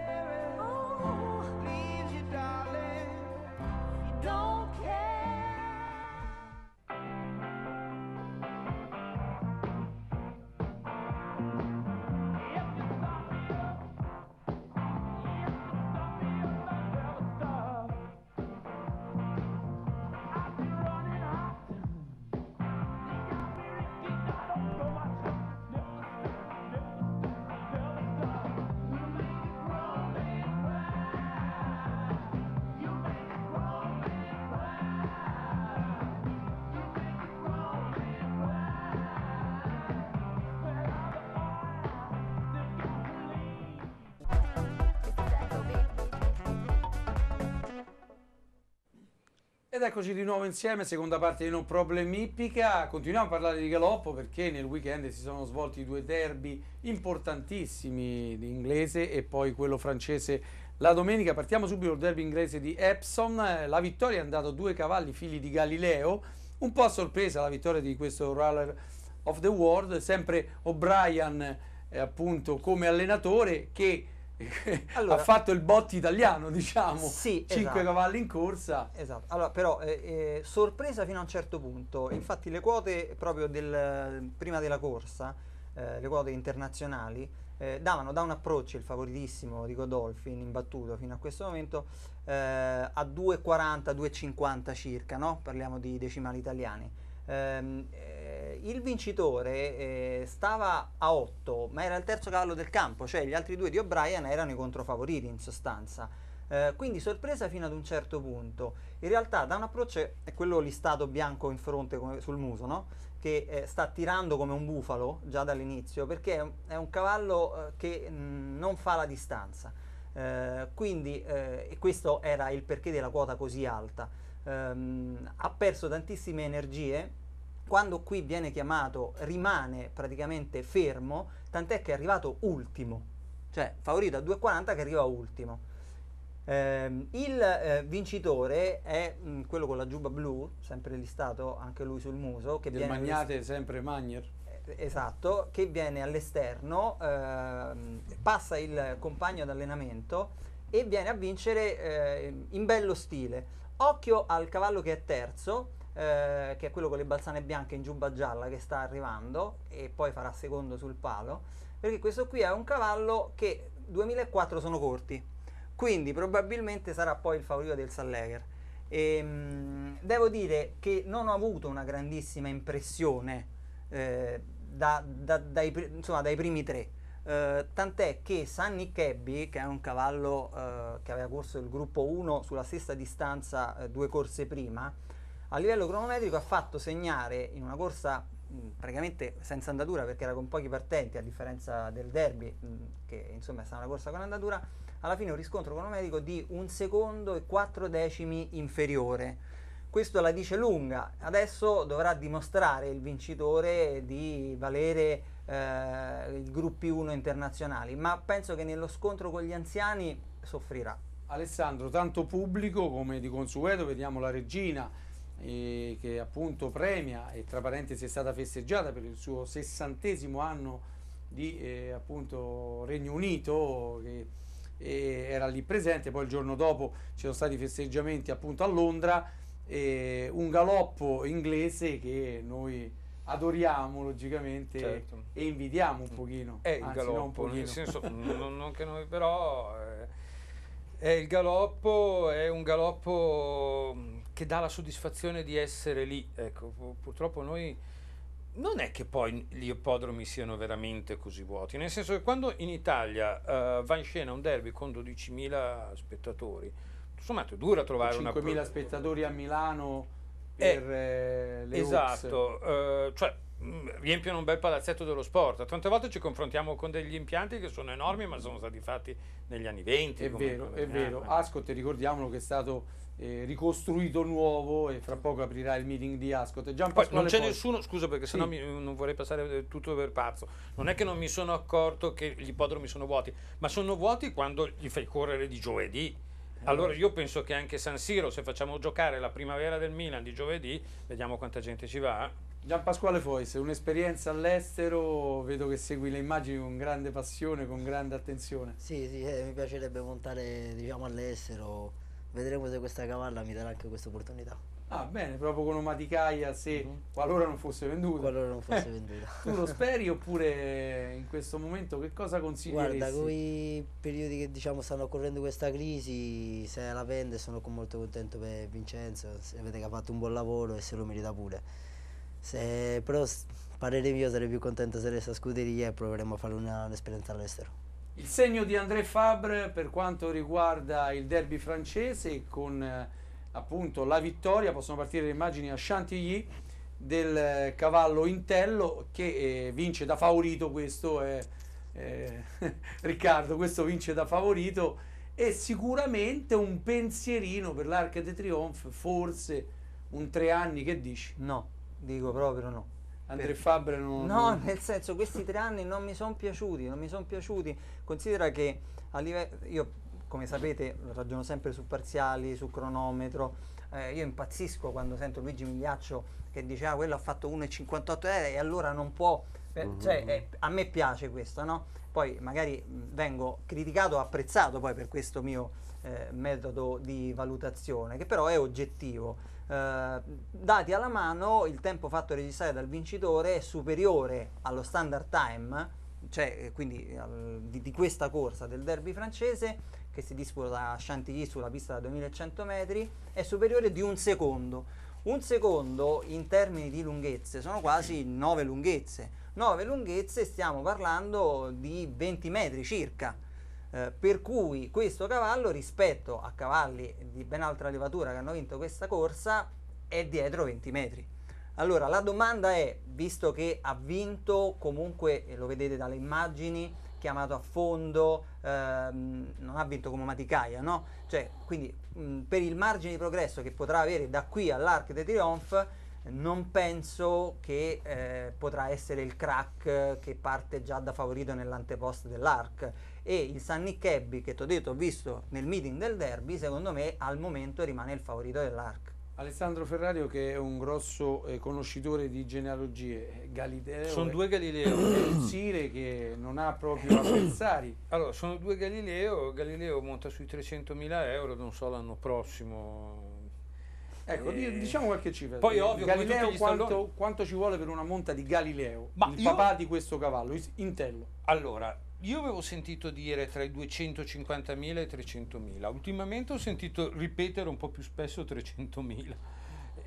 eccoci di nuovo insieme, seconda parte di Non Problem Ippica. Continuiamo a parlare di galoppo perché nel weekend si sono svolti due derby importantissimi di inglese e poi quello francese la domenica. Partiamo subito dal derby inglese di Epsom. La vittoria è andata due cavalli figli di Galileo. Un po' a sorpresa la vittoria di questo Roller of the World, sempre O'Brien eh, appunto come allenatore che allora, ha fatto il bot italiano, diciamo, sì, 5 esatto. cavalli in corsa. Esatto, allora, però eh, eh, sorpresa fino a un certo punto, infatti le quote proprio del, prima della corsa, eh, le quote internazionali, eh, davano da un approccio il favoritissimo di Godolphin imbattuto fino a questo momento eh, a 2,40-2,50 circa, no? parliamo di decimali italiani. Ehm, eh, eh, il vincitore eh, stava a 8, ma era il terzo cavallo del campo, cioè gli altri due di O'Brien erano i controfavoriti in sostanza. Eh, quindi sorpresa fino ad un certo punto. In realtà da un approccio è quello listato bianco in fronte come, sul muso, no? che eh, sta tirando come un bufalo già dall'inizio, perché è un, è un cavallo eh, che mh, mm, non fa la distanza. quindi, e questo era il perché della quota così alta. Ehm, ha perso tantissime energie quando qui viene chiamato rimane praticamente fermo, tant'è che è arrivato ultimo, cioè favorito a 2,40 che arriva ultimo. Eh, il eh, vincitore è mh, mm, quello con la giubba blu, sempre listato anche lui sul muso. Che viene Magnate, sempre Magner. Eh, esatto, che viene all'esterno, ehm, passa il compagno d'allenamento e viene a vincere eh, in bello stile. Occhio al cavallo che è terzo, eh, che è quello con le balzane bianche in giubba gialla che sta arrivando e poi farà secondo sul palo, perché questo qui è un cavallo che 2004 sono corti, quindi probabilmente sarà poi il favorito del Sallegher E, ehm, devo dire che non ho avuto una grandissima impressione eh, da, da, dai, insomma, dai primi tre. Uh, tant'è che Sunny Cabby, che è un cavallo uh, che aveva corso il gruppo 1 sulla stessa distanza uh, due corse prima, a livello cronometrico ha fatto segnare in una corsa mh, praticamente senza andatura perché era con pochi partenti a differenza del derby mh, che insomma è stata una corsa con andatura alla fine un riscontro cronometrico di un secondo e quattro decimi inferiore questo la dice lunga adesso dovrà dimostrare il vincitore di valere eh, i gruppi 1 internazionali ma penso che nello scontro con gli anziani soffrirà Alessandro tanto pubblico come di consueto vediamo la regina che appunto premia e tra parentesi è stata festeggiata per il suo sessantesimo anno di eh, appunto Regno Unito che eh, era lì presente, poi il giorno dopo ci sono stati festeggiamenti appunto a Londra, eh, un galoppo inglese che noi adoriamo logicamente certo. e invidiamo un pochino. È anzi, galoppo, no, nel senso non, non, che noi però... Eh, è il galoppo, è un galoppo che dà la soddisfazione di essere lì. Ecco, purtroppo noi non è che poi gli ippodromi siano veramente così vuoti, nel senso che quando in Italia uh, va in scena un derby con 12.000 spettatori, insomma, è dura trovare 5.000 una... 5.000 spettatori a Milano eh, per eh, le Esatto, uh, cioè riempiono un bel palazzetto dello sport. Tante volte ci confrontiamo con degli impianti che sono enormi ma sono stati fatti negli anni 20. È vero, è vero. Anni. ricordiamolo che è stato eh, ricostruito nuovo e fra poco aprirà il meeting di Ascot. Gian Poi, non c'è nessuno, scusa perché sì. sennò mi, non vorrei passare eh, tutto per pazzo, non è che non mi sono accorto che gli ipodromi sono vuoti, ma sono vuoti quando gli fai correre di giovedì. Eh. Allora io penso che anche San Siro, se facciamo giocare la primavera del Milan di giovedì, vediamo quanta gente ci va. Gian Pasquale Fois, un'esperienza all'estero, vedo che segui le immagini con grande passione, con grande attenzione. Sì, sì eh, mi piacerebbe montare diciamo, all'estero Vedremo se questa cavalla mi darà anche questa opportunità. Ah, bene, proprio con Omaticaia se mm-hmm. qualora non fosse venduta. Qualora non fosse eh, venduta. tu lo speri oppure in questo momento che cosa consiglieresti? Guarda, con i periodi che diciamo stanno occorrendo questa crisi, se la vende sono molto contento per Vincenzo, se vede che ha fatto un buon lavoro e se lo merita pure. Se, però parere mio sarei più contento se resta a scuderia e proveremo a fare una, un'esperienza all'estero. Il segno di André Fabre per quanto riguarda il derby francese con eh, appunto la vittoria, possono partire le immagini a Chantilly del eh, cavallo Intello che eh, vince da favorito questo è eh, Riccardo, questo vince da favorito e sicuramente un pensierino per l'Arc de Triomphe, forse un tre anni che dici? No, dico proprio no. Andre Fabre non... No, nel senso, questi tre anni non mi sono piaciuti, non mi sono piaciuti. Considera che a livello... Io, come sapete, ragiono sempre su parziali, su cronometro. Eh, io impazzisco quando sento Luigi Migliaccio che dice, ah, quello ha fatto 1,58 eh, e allora non può... Eh, mm-hmm. Cioè, mm-hmm. eh, a me piace questo, no? Poi magari mm, vengo criticato, apprezzato poi per questo mio eh, metodo di valutazione, che però è oggettivo eh, dati alla mano il tempo fatto registrare dal vincitore è superiore allo standard time, cioè eh, quindi al, di, di, questa corsa del derby francese che si disputa a Chantilly sulla pista da 2100 metri, è superiore di un secondo. Un secondo in termini di lunghezze sono quasi 9 lunghezze. 9 lunghezze stiamo parlando di 20 metri circa eh, per cui questo cavallo rispetto a cavalli di ben altra levatura che hanno vinto questa corsa è dietro 20 metri. Allora la domanda è, visto che ha vinto comunque, lo vedete dalle immagini, chiamato a fondo, ehm, non ha vinto come Maticaia, no? Cioè, quindi mh, per il margine di progresso che potrà avere da qui all'Arc de Triomphe non penso che eh, potrà essere il crack che parte già da favorito nell'antepost dell'ARC e il San Nick Abbey che ti ho detto ho visto nel meeting del derby secondo me al momento rimane il favorito dell'ARC Alessandro Ferrario che è un grosso eh, conoscitore di genealogie, eh, Galileo sono due Galileo un Sire che non ha proprio avversari allora sono due Galileo, Galileo monta sui 300.000 euro non so l'anno prossimo Ecco, e... diciamo qualche cifra. Poi eh, ovvio, Galileo quanto, quanto, ci vuole per una monta di Galileo, Ma il io... papà di questo cavallo, Intello? Allora, io avevo sentito dire tra i 250.000 e i 300.000, ultimamente ho sentito ripetere un po' più spesso 300.000.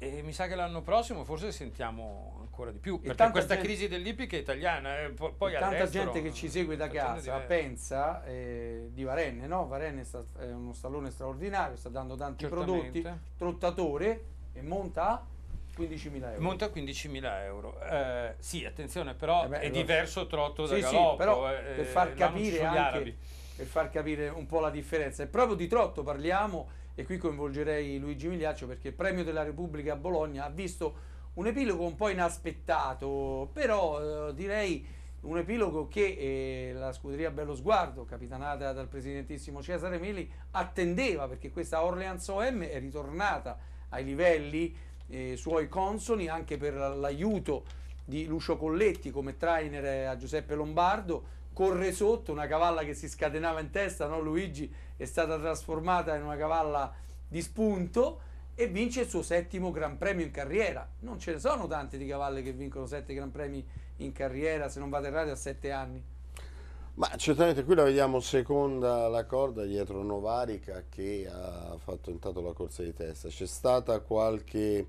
E mi sa che l'anno prossimo forse sentiamo ancora di più. E perché questa gente, crisi dell'ippica italiana. Eh, po- poi tanta gente che ci segue da casa pensa eh, di Varenne, no? Varenne sta, è uno stallone straordinario, sta dando tanti Certamente. prodotti, trottatore e monta a 15.000 euro. Monta 15.000 euro. Eh, sì, attenzione, però eh beh, è diverso trotto sì, da galoppo. Sì, però eh, per eh, far capire anche, per far capire un po' la differenza. E proprio di trotto parliamo e qui coinvolgerei Luigi Migliaccio perché il premio della Repubblica a Bologna ha visto un epilogo un po' inaspettato, però eh, direi un epilogo che eh, la scuderia Bello Sguardo, capitanata dal presidentissimo Cesare Meli, attendeva perché questa Orleans OM è ritornata ai livelli eh, suoi consoni anche per l'aiuto di Lucio Colletti come trainer a Giuseppe Lombardo corre sotto, una cavalla che si scatenava in testa, no? Luigi è stata trasformata in una cavalla di spunto e vince il suo settimo Gran Premio in carriera. Non ce ne sono tanti di cavalle che vincono sette Gran Premi in carriera, se non vado errato, a sette anni. Ma certamente qui la vediamo seconda la corda dietro Novarica che ha fatto intanto la corsa di testa. C'è stata qualche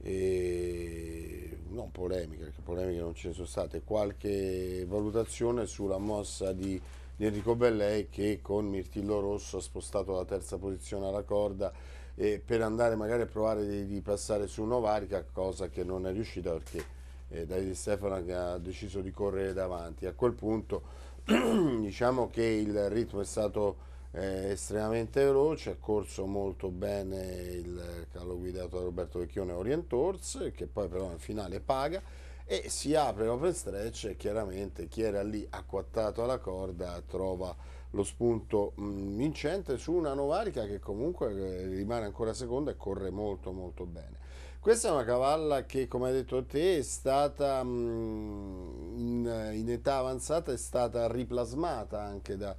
e non polemiche, perché polemiche non ce ne sono state, qualche valutazione sulla mossa di, Enrico Bellei che con Mirtillo Rosso ha spostato la terza posizione alla corda e per andare magari a provare di, di, passare su Novarica, cosa che non è riuscita perché eh, Davide Stefano ha deciso di correre davanti. A quel punto diciamo che il ritmo è stato è estremamente veloce, ha corso molto bene il calo guidato da Roberto Vecchione Orient Horse, che poi però in finale paga e si apre l'open stretch e chiaramente chi era lì acquattato alla corda trova lo spunto mm, vincente su una Novarica che comunque eh, rimane ancora seconda e corre molto molto bene. Questa è una cavalla che, come hai detto te, è stata mm, in, in età avanzata, è stata riplasmata anche da,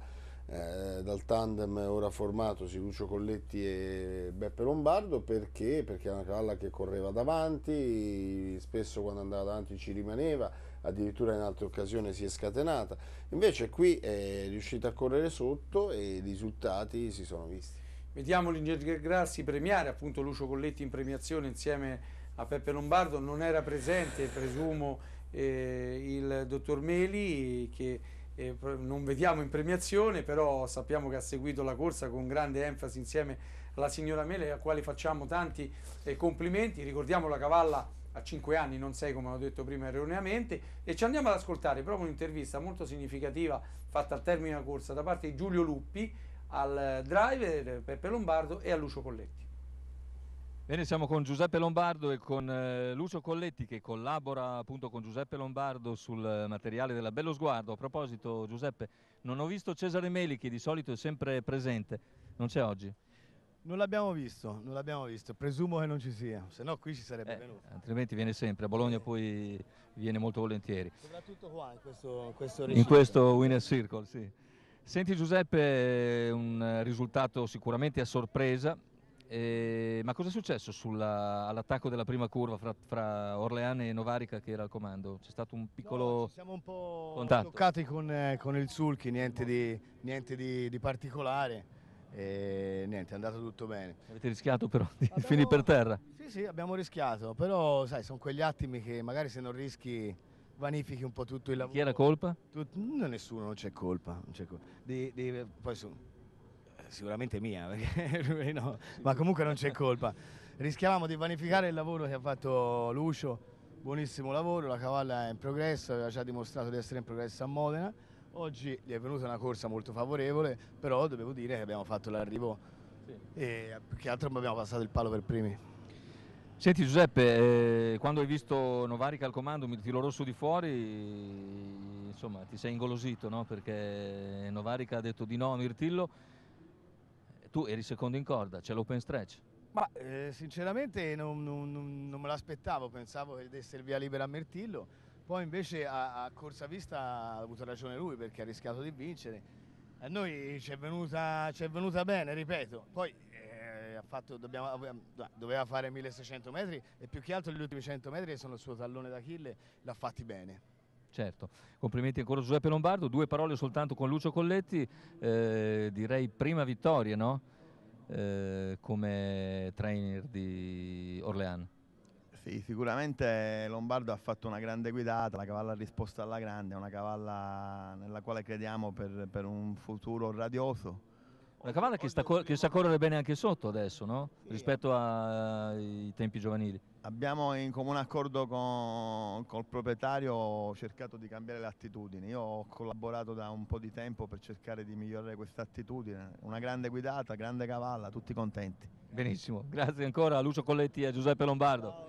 eh, dal tandem ora formatosi Lucio Colletti e Beppe Lombardo perché? perché era una cavalla che correva davanti, spesso quando andava davanti ci rimaneva, addirittura in altre occasioni si è scatenata, invece qui è riuscita a correre sotto e i risultati si sono visti. Vediamo l'Ingegner Grassi premiare appunto Lucio Colletti in premiazione insieme a Peppe Lombardo, non era presente presumo eh, il dottor Meli che eh, non vediamo in premiazione, però sappiamo che ha seguito la corsa con grande enfasi insieme alla signora Mele, a quale facciamo tanti eh, complimenti. Ricordiamo la cavalla a 5 anni, non 6 come ho detto prima erroneamente, e ci andiamo ad ascoltare proprio un'intervista molto significativa fatta al termine della corsa da parte di Giulio Luppi al driver Peppe Lombardo e a Lucio Colletti. Bene, siamo con Giuseppe Lombardo e con eh, Lucio Colletti che collabora appunto con Giuseppe Lombardo sul materiale della Bello Sguardo. A proposito Giuseppe, non ho visto Cesare Meli che di solito è sempre presente, non c'è oggi? Non l'abbiamo visto, non l'abbiamo visto, presumo che non ci sia, se no qui ci sarebbe eh, venuto. Altrimenti viene sempre, a Bologna eh. poi viene molto volentieri. Soprattutto qua, in questo, questo In questo Winner Circle, sì. Senti Giuseppe, un risultato sicuramente a sorpresa, e, eh, ma cosa è successo all'attacco della prima curva fra, fra, Orleane e Novarica che era al comando? C'è stato un piccolo no, siamo un po' contatto. toccati con, eh, con il Sulchi, niente di, niente di, di particolare e niente, è andato tutto bene. Avete rischiato però di abbiamo, finire per terra? Sì, sì, abbiamo rischiato, però sai, sono quegli attimi che magari se non rischi vanifichi un po' tutto il lavoro. Chi era colpa? Tut... nessuno, non c'è colpa. Non colpa. Di, di... Poi, su sicuramente mia, perché, no, ma comunque non c'è colpa. Rischiavamo di vanificare il lavoro che ha fatto Lucio, buonissimo lavoro, la cavalla è in progresso, aveva già dimostrato di essere in progresso a Modena, oggi gli è venuta una corsa molto favorevole, però devo dire che abbiamo fatto l'arrivo e che altro abbiamo passato il palo per primi. Senti Giuseppe, eh, quando hai visto Novarica al comando, il tiro rosso di fuori, insomma ti sei ingolosito no? perché Novarica ha detto di no a Mirtillo tu eri secondo in corda, c'è l'open stretch. Ma eh, sinceramente non, non, non me l'aspettavo, pensavo che desse il via libera a Mertillo, poi invece a, a corsa vista ha avuto ragione lui perché ha rischiato di vincere. A noi ci è venuta, venuta, bene, ripeto, poi eh, ha fatto, dobbiamo, eh, doveva fare 1600 metri e più che altro gli ultimi 100 metri che sono il suo tallone d'Achille, l'ha fatti bene. Certo, complimenti ancora a Giuseppe Lombardo, due parole soltanto con Lucio Colletti, eh, direi prima vittoria no? eh, come trainer di Orleans. Sì, sicuramente Lombardo ha fatto una grande guidata, la cavalla risposta alla grande, una cavalla nella quale crediamo per, per un futuro radioso una cavalla che, sta, che sa correre bene anche sotto adesso, no? sì. rispetto ai tempi giovanili. Abbiamo in comune accordo con, col proprietario cercato di cambiare l'attitudine. Io ho collaborato da un po' di tempo per cercare di migliorare questa attitudine. Una grande guidata, grande cavalla, tutti contenti. Benissimo, grazie ancora a Lucio Colletti e a Giuseppe Lombardo.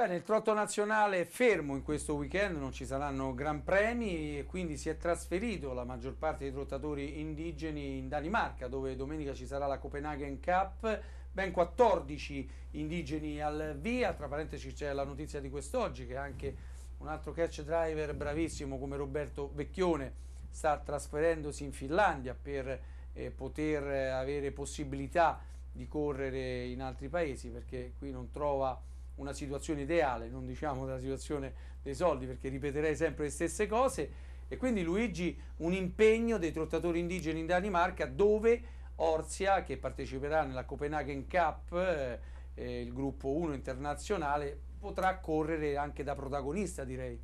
Bene, il trotto nazionale è fermo in questo weekend, non ci saranno gran premi e quindi si è trasferito la maggior parte dei trottatori indigeni in Danimarca dove domenica ci sarà la Copenaghen Cup, ben 14 indigeni al via, tra parentesi c'è la notizia di quest'oggi che anche un altro catch driver bravissimo come Roberto Vecchione sta trasferendosi in Finlandia per eh, poter avere possibilità di correre in altri paesi perché qui non trova una situazione ideale, non diciamo della situazione dei soldi perché ripeterei sempre le stesse cose e quindi Luigi un impegno dei trottatori indigeni in Danimarca dove Orsia, che parteciperà nella Copenaghen Cup, eh, il gruppo 1 internazionale, potrà correre anche da protagonista direi.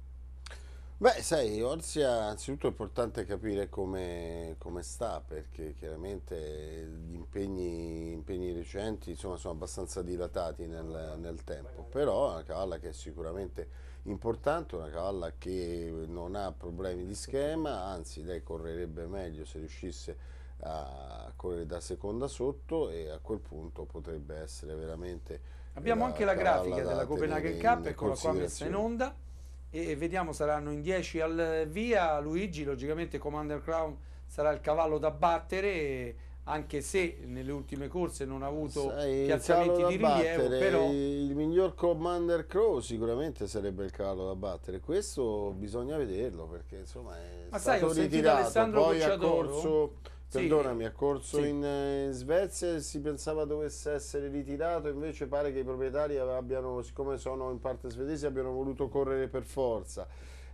Beh, sai, Orsia, anzitutto è importante capire come, come sta, perché chiaramente gli impegni, impegni recenti insomma, sono abbastanza dilatati nel, nel, tempo, però è una cavalla che è sicuramente importante, una cavalla che non ha problemi di schema, anzi lei correrebbe meglio se riuscisse a correre da seconda sotto e a quel punto potrebbe essere veramente... Abbiamo anche la grafica della Copenaghen Cup, eccola qua messa in onda e vediamo saranno in 10 al via Luigi logicamente Commander Crown sarà il cavallo da battere anche se nelle ultime corse non ha avuto Sai, piazzamenti di rilievo però... il miglior Commander Crow sicuramente sarebbe il cavallo da battere questo bisogna vederlo perché insomma è ma stato sai, ho ritirato Alessandro poi Cucciadoro... ha corso Perdonami, ha corso sì. in, in, eh, Svezia e si pensava dovesse essere ritirato, invece pare che i proprietari abbiano, siccome sono in parte svedesi, abbiano voluto correre per forza.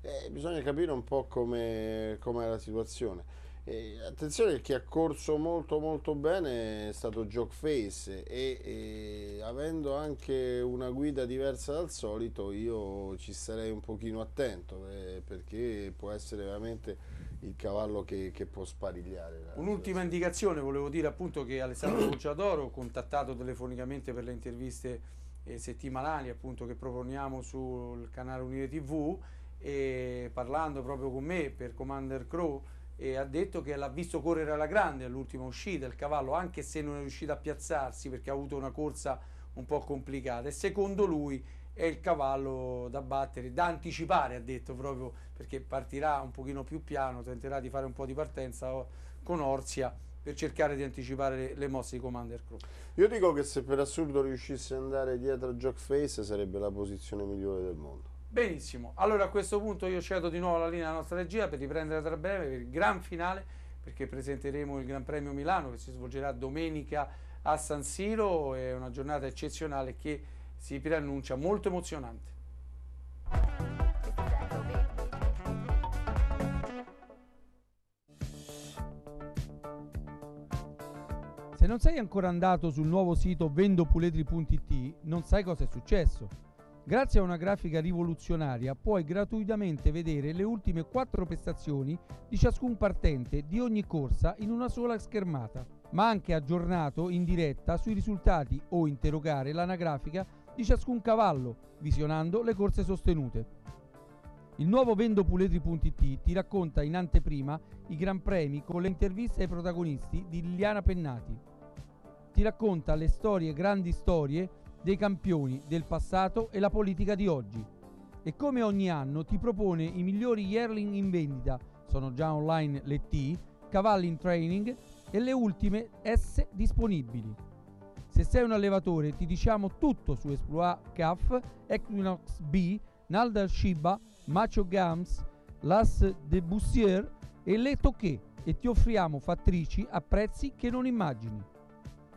Eh, bisogna capire un po' come, come è la situazione. Eh, attenzione che ha corso molto molto bene è stato Joke Face e, e, avendo anche una guida diversa dal solito io ci sarei un pochino attento eh, perché può essere veramente il cavallo che, che può sparigliare. Un'ultima indicazione, volevo dire appunto che Alessandro Conciadoro, contattato telefonicamente per le interviste eh, settimanali appunto che proponiamo sul canale Unire TV, e parlando proprio con me per Commander Crow, e ha detto che l'ha visto correre alla grande all'ultima uscita il cavallo, anche se non è riuscito a piazzarsi perché ha avuto una corsa un po' complicata e secondo lui è il cavallo da battere, da anticipare ha detto proprio perché partirà un pochino più piano, tenterà di fare un po' di partenza oh, con Orsia per cercare di anticipare le, le mosse di Commander Crew. Io dico che se per assurdo riuscisse ad andare dietro a Jock Face sarebbe la posizione migliore del mondo. Benissimo, allora a questo punto io cedo di nuovo la linea della nostra regia per riprendere tra breve per il gran finale perché presenteremo il Gran Premio Milano che si svolgerà domenica a San Siro, è una giornata eccezionale che si preannuncia molto emozionante. Se non sei ancora andato sul nuovo sito vendopuletri.it non sai cosa è successo. Grazie a una grafica rivoluzionaria puoi gratuitamente vedere le ultime quattro prestazioni di ciascun partente di ogni corsa in una sola schermata, ma anche aggiornato in diretta sui risultati o interrogare l'anagrafica di ciascun cavallo, visionando le corse sostenute. Il nuovo vendopuletri.it ti racconta in anteprima i Gran Premi con le interviste ai protagonisti di Liliana Pennati. Ti racconta le storie, grandi storie, dei campioni del passato e la politica di oggi. E come ogni anno ti propone i migliori yearling in vendita, sono già online le T, cavalli in training e le ultime S disponibili. Se sei un allevatore ti diciamo tutto su Esploit CAF, Equinox B, Naldar Shiba, Macho Gams, Las de Bussier e Le Toquet e ti offriamo fattrici a prezzi che non immagini.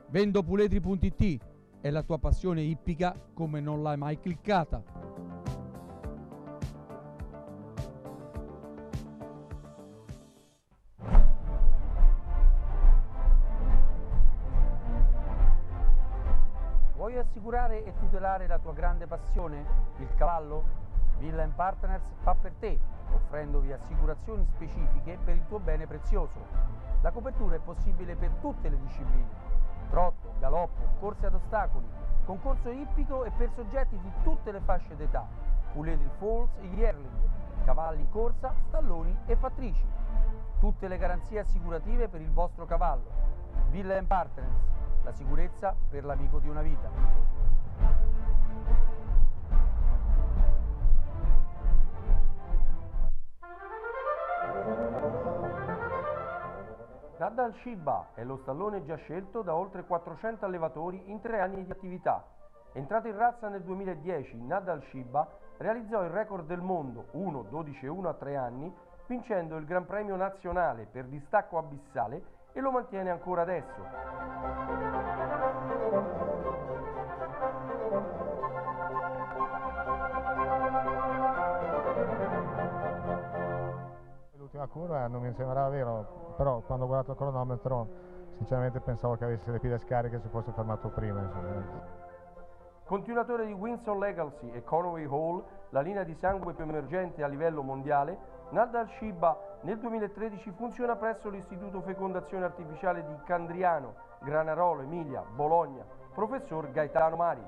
Vendopuletri.it è la tua passione ippica come non l'hai mai cliccata. curare e tutelare la tua grande passione, il cavallo? Villa Partners fa per te, offrendovi assicurazioni specifiche per il tuo bene prezioso. La copertura è possibile per tutte le discipline, trotto, galoppo, corse ad ostacoli, concorso ippico e per soggetti di tutte le fasce d'età, puledri falls e yearling, cavalli in corsa, stalloni e fattrici. Tutte le garanzie assicurative per il vostro cavallo. Villa Partners, la sicurezza per l'amico di una vita. Daddal Shiba è lo stallone già scelto da oltre 400 allevatori in tre anni di attività. Entrato in razza nel 2010, Nadal Shiba realizzò il record del mondo 1-12-1 a 3 anni, vincendo il Gran Premio nazionale per distacco abissale e lo mantiene ancora adesso. l'ultima curva non mi sembrava vero, però quando ho guardato il cronometro sinceramente pensavo che avesse le pile scariche e si fosse fermato prima. Insomma. Continuatore di Windsor Legacy e Conway Hall, la linea di sangue più emergente a livello mondiale, Naldal Shiba nel 2013 funziona presso l'Istituto Fecondazione Artificiale di Candriano, Granarolo, Emilia, Bologna, professor Gaetano Mari.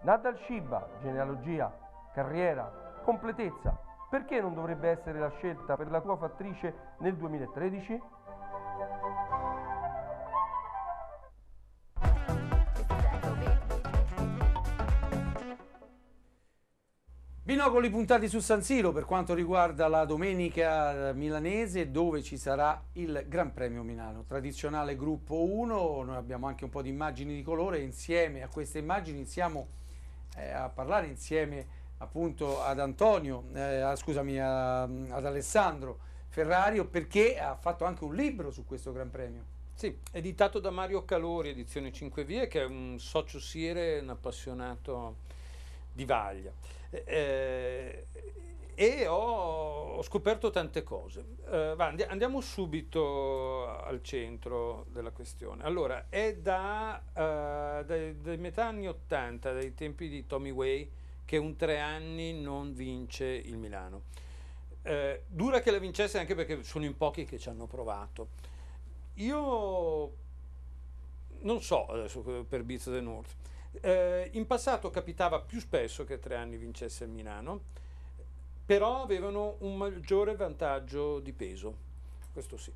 Naldal Shiba, genealogia, carriera, completezza, perché non dovrebbe essere la scelta per la tua fattrice nel 2013? binocoli puntati su San Siro per quanto riguarda la domenica eh, milanese dove ci sarà il Gran Premio Milano, tradizionale gruppo 1, noi abbiamo anche un po' di immagini di colore, insieme a queste immagini iniziamo eh, a parlare insieme appunto ad Antonio, eh, scusami, a, ad Alessandro Ferrario perché ha fatto anche un libro su questo Gran Premio. Sì, editato da Mario Calori, edizione 5 Vie, che è un socio siere, un appassionato di vaglia. Eh, eh, e ho, ho, scoperto tante cose. Eh, va, andiamo subito al centro della questione. Allora, è da, eh, dai, dai metà anni 80, dai tempi di Tommy Way, che un tre anni non vince il Milano. Eh, dura che la vincesse anche perché sono in pochi che ci hanno provato. Io non so adesso eh, per Biz the North eh, in passato capitava più spesso che tre anni vincesse il Milano, però avevano un maggiore vantaggio di peso, questo sì.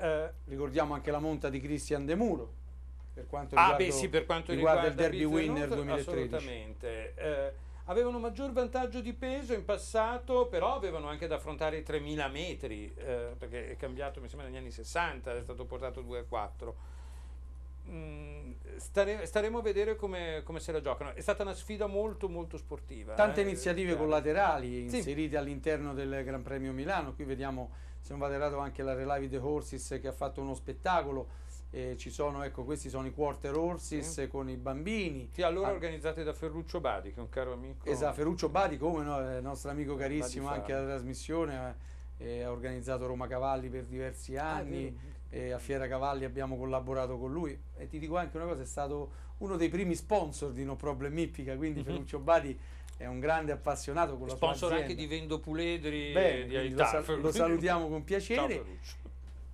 Eh, Ricordiamo anche la monta di Cristian De Muro, per quanto riguarda, ah, beh, sì, per quanto riguarda, riguarda il derby winner 2013. Assolutamente. Eh, avevano maggior vantaggio di peso in passato, però avevano anche da affrontare i 3000 metri, eh, perché è cambiato, mi sembra, negli anni 60, è stato portato 2 a 4. Mm, stare, staremo a vedere come, come, se la giocano. È stata una sfida molto molto sportiva. Tante eh? iniziative collaterali inserite all'interno del Gran Premio Milano. Qui vediamo, se non vado errato, anche la Relive the Horses che ha fatto uno spettacolo. Eh, ci sono, ecco, questi sono i quarter horses mm. con i bambini. Sì, allora ah. organizzate da Ferruccio Badi, che è un caro amico. Esatto, Ferruccio Badi, come no, nostro amico carissimo anche alla trasmissione, eh, ha organizzato Roma Cavalli per diversi ah, anni, ah, e a Fiera Cavalli abbiamo collaborato con lui e ti dico anche una cosa, è stato uno dei primi sponsor di No Problem Ippica, quindi mm -hmm. Ferruccio Badi è un grande appassionato con la sponsor anche di Vendo Puledri Beh, di lo, sal lo, salutiamo con piacere. Ciao,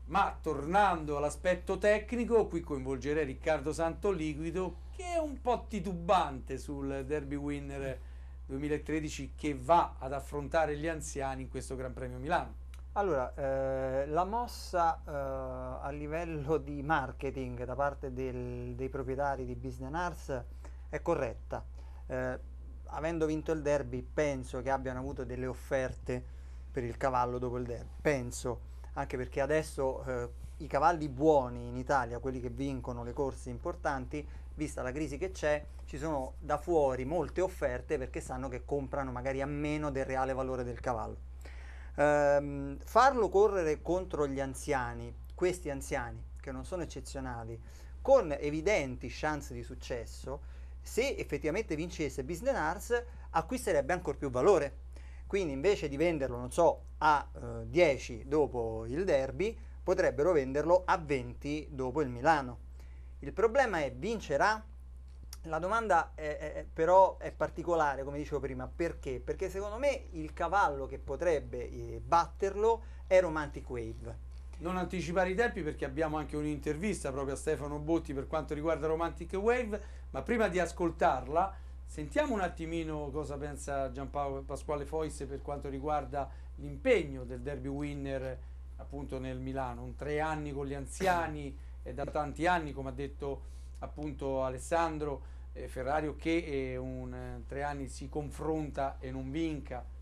ma tornando all'aspetto tecnico, qui coinvolgerei Riccardo Santoliquido che è un po' titubante sul derby winner 2013 che va ad affrontare gli anziani in questo Gran Premio Milano. Allora, eh, la mossa eh, a livello di marketing da parte del, dei proprietari di Business Arts è corretta. Eh, avendo vinto il derby, penso che abbiano avuto delle offerte per il cavallo dopo il derby. Penso, anche perché adesso eh, i cavalli buoni in Italia, quelli che vincono le corse importanti, vista la crisi che c'è, ci sono da fuori molte offerte perché sanno che comprano magari a meno del reale valore del cavallo Ehm, farlo correre contro gli anziani, questi anziani che non sono eccezionali, con evidenti chance di successo, se effettivamente vincesse Business Arts acquisterebbe ancora più valore. Quindi invece di venderlo, non so, a eh, 10 dopo il derby, potrebbero venderlo a 20 dopo il Milano. Il problema è vincerà la domanda è, è, però è particolare, come dicevo prima, perché? Perché secondo me il cavallo che potrebbe eh, batterlo è Romantic Wave. Non anticipare i tempi perché abbiamo anche un'intervista proprio a Stefano Botti per quanto riguarda Romantic Wave, ma prima di ascoltarla sentiamo un attimino cosa pensa Giampaolo Pasquale Foisse per quanto riguarda l'impegno del derby winner appunto nel Milano, un tre anni con gli anziani e da tanti anni come ha detto appunto Alessandro eh, Ferrari che eh, un, eh, tre anni si confronta e non vinca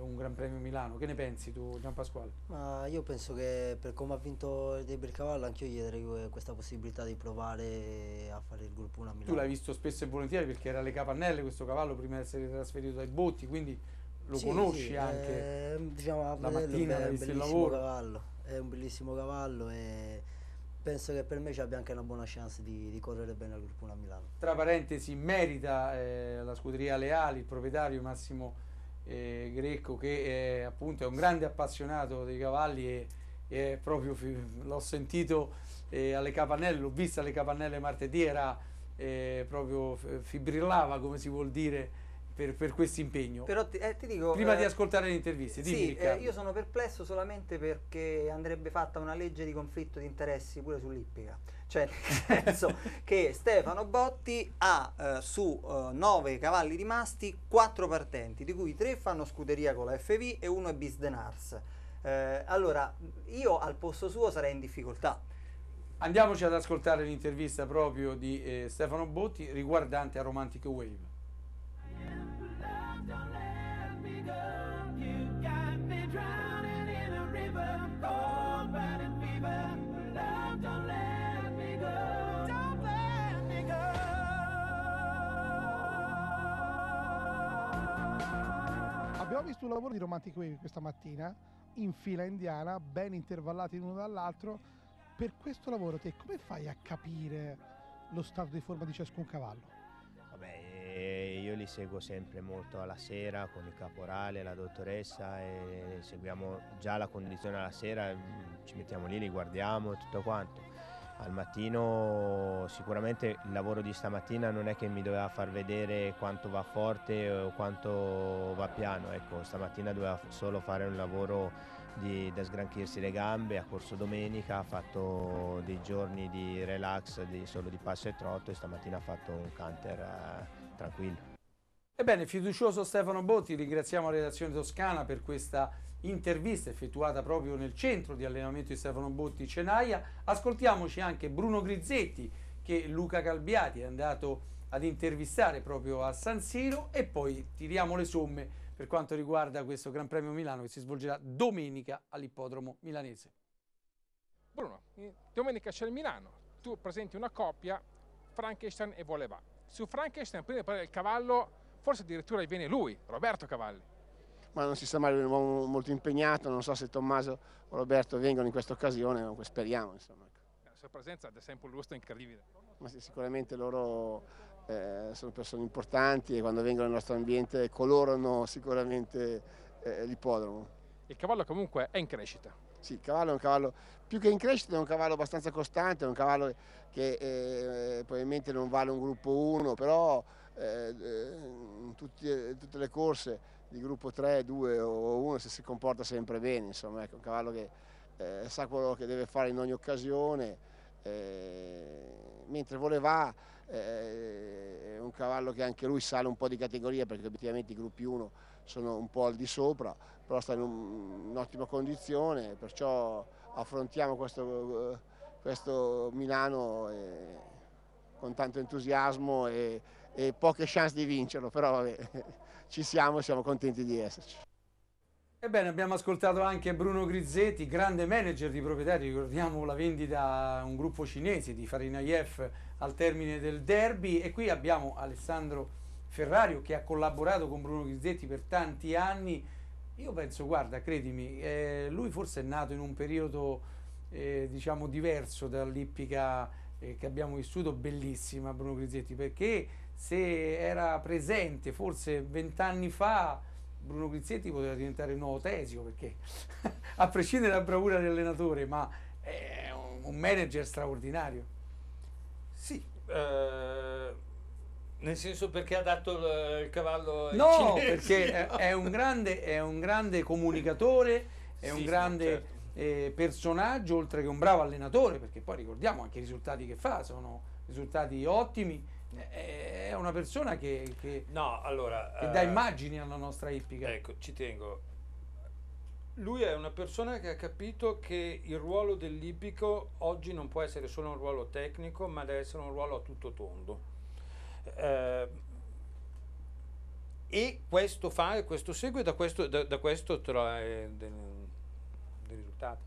un Gran Premio Milano. Che ne pensi tu, Gian Pasquale? Ma io penso che per come ha vinto il Cavallo, anche io gli darei questa possibilità di provare a fare il gruppo 1 a Milano. Tu l'hai visto spesso e volentieri perché era alle capannelle questo cavallo prima di essere trasferito dai Botti, quindi lo sì, conosci sì, anche. Eh, diciamo, la mattina è un bellissimo cavallo, è un bellissimo cavallo e penso che per me ci abbia anche una buona chance di, di correre bene al gruppo 1 a Milano. Tra parentesi, merita eh, la scuderia Leali, il proprietario Massimo eh, Greco, che è, eh, appunto è un grande appassionato dei cavalli e, e proprio l'ho sentito eh, alle capannelle, l'ho vista alle capannelle martedì, era eh, proprio fibrillava come si vuol dire per, per questo impegno. Però ti, eh, ti dico, Prima eh, di ascoltare le interviste, dimmi sì, eh, io sono perplesso solamente perché andrebbe fatta una legge di conflitto di interessi pure sull'Ippica. Cioè, nel senso che Stefano Botti ha eh, su 9 eh, cavalli rimasti 4 partenti, di cui 3 fanno scuderia con la FV e uno è Bisdenars. Eh, allora, io al posto suo sarei in difficoltà. Andiamoci ad ascoltare l'intervista proprio di Stefano Botti riguardante a Romantic Wave. Abbiamo visto un lavoro di romantico questa mattina, in fila indiana, ben intervallati l'uno dall'altro. Per questo lavoro te come fai a capire lo stato di forma di ciascun cavallo? e io li seguo sempre molto alla sera con il caporale, la dottoressa e seguiamo già la condizione alla sera, mm, ci mettiamo lì, li guardiamo e tutto quanto. Al mattino sicuramente il lavoro di stamattina non è che mi doveva far vedere quanto va forte o quanto va piano, ecco, stamattina doveva solo fare un lavoro di, da sgranchirsi le gambe, a corso domenica ha fatto dei giorni di relax di, solo di passo e trotto e stamattina ha fatto un canter. Eh, tranquillo. Ebbene, fiducioso Stefano Botti, ringraziamo la redazione toscana per questa intervista effettuata proprio nel centro di allenamento di Stefano Botti Cenaia. Ascoltiamoci anche Bruno Grizzetti che Luca Calbiati è andato ad intervistare proprio a San Siro e poi tiriamo le somme per quanto riguarda questo Gran Premio Milano che si svolgerà domenica all'ippodromo milanese. Bruno, domenica c'è il Milano, tu presenti una coppia Frankenstein e Voleva su Frankenstein prima di parlare del cavallo, forse addirittura viene lui, Roberto Cavalli. Ma non si sa mai, è un uomo molto impegnato, non so se Tommaso o Roberto vengono in questa occasione, comunque speriamo. Insomma. Ecco. La sua presenza è sempre un lustro incredibile. Ma sì, sicuramente loro eh, sono persone importanti e quando vengono nel nostro ambiente colorano sicuramente eh, l'ippodromo. Il cavallo comunque è in crescita sì, il cavallo è un cavallo più che in crescita, è un cavallo abbastanza costante, è un cavallo che eh, probabilmente non vale un gruppo 1, però eh, in tutti, tutte le corse di gruppo 3, 2 o 1 se si comporta sempre bene, insomma, ecco, è un cavallo che eh, sa quello che deve fare in ogni occasione, eh, mentre voleva eh, è un cavallo che anche lui sale un po' di categoria perché obiettivamente i gruppi 1 sono un po' al di sopra, però stanno in un'ottima condizione, perciò affrontiamo questo, eh, questo Milano e, eh, con tanto entusiasmo e, e, poche chance di vincerlo, però vabbè, ci siamo e siamo contenti di esserci. Ebbene, abbiamo ascoltato anche Bruno Grizzetti, grande manager di proprietari, ricordiamo la vendita a un gruppo cinese di Farina IF al termine del derby e qui abbiamo Alessandro Ferrario che ha collaborato con Bruno Grizzetti per tanti anni, io penso, guarda, credimi, eh, lui forse è nato in un periodo eh, diciamo diverso dall'ippica eh, che abbiamo vissuto, bellissima Bruno Grizzetti, perché se era presente forse vent'anni fa Bruno Grizzetti poteva diventare il nuovo Tesio, perché a prescindere dalla bravura dell'allenatore, ma è un, un manager straordinario. Sì, eh nel senso perché ha dato il eh, cavallo No, perché è, è, un grande, è un grande comunicatore, è sì, un grande certo. eh, personaggio, oltre che un bravo allenatore, perché poi ricordiamo anche i risultati che fa, sono risultati ottimi. È una persona che, che, no, allora, che dà eh, immagini alla nostra ippica. Ecco, ci tengo. Lui è una persona che ha capito che il ruolo dell'ippico oggi non può essere solo un ruolo tecnico, ma deve essere un ruolo a tutto tondo eh, e questo fare, questo segue, da questo, da, da questo trae eh, dei, risultati.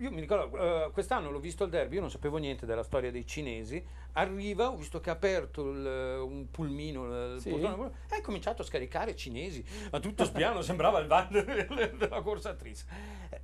Io mi ricordo, eh, quest'anno l'ho visto al derby, io non sapevo niente della storia dei cinesi, arriva, ho visto che ha aperto il, un pulmino, il sì. e ha cominciato a scaricare cinesi, a tutto spiano, sembrava il van della corsatrice.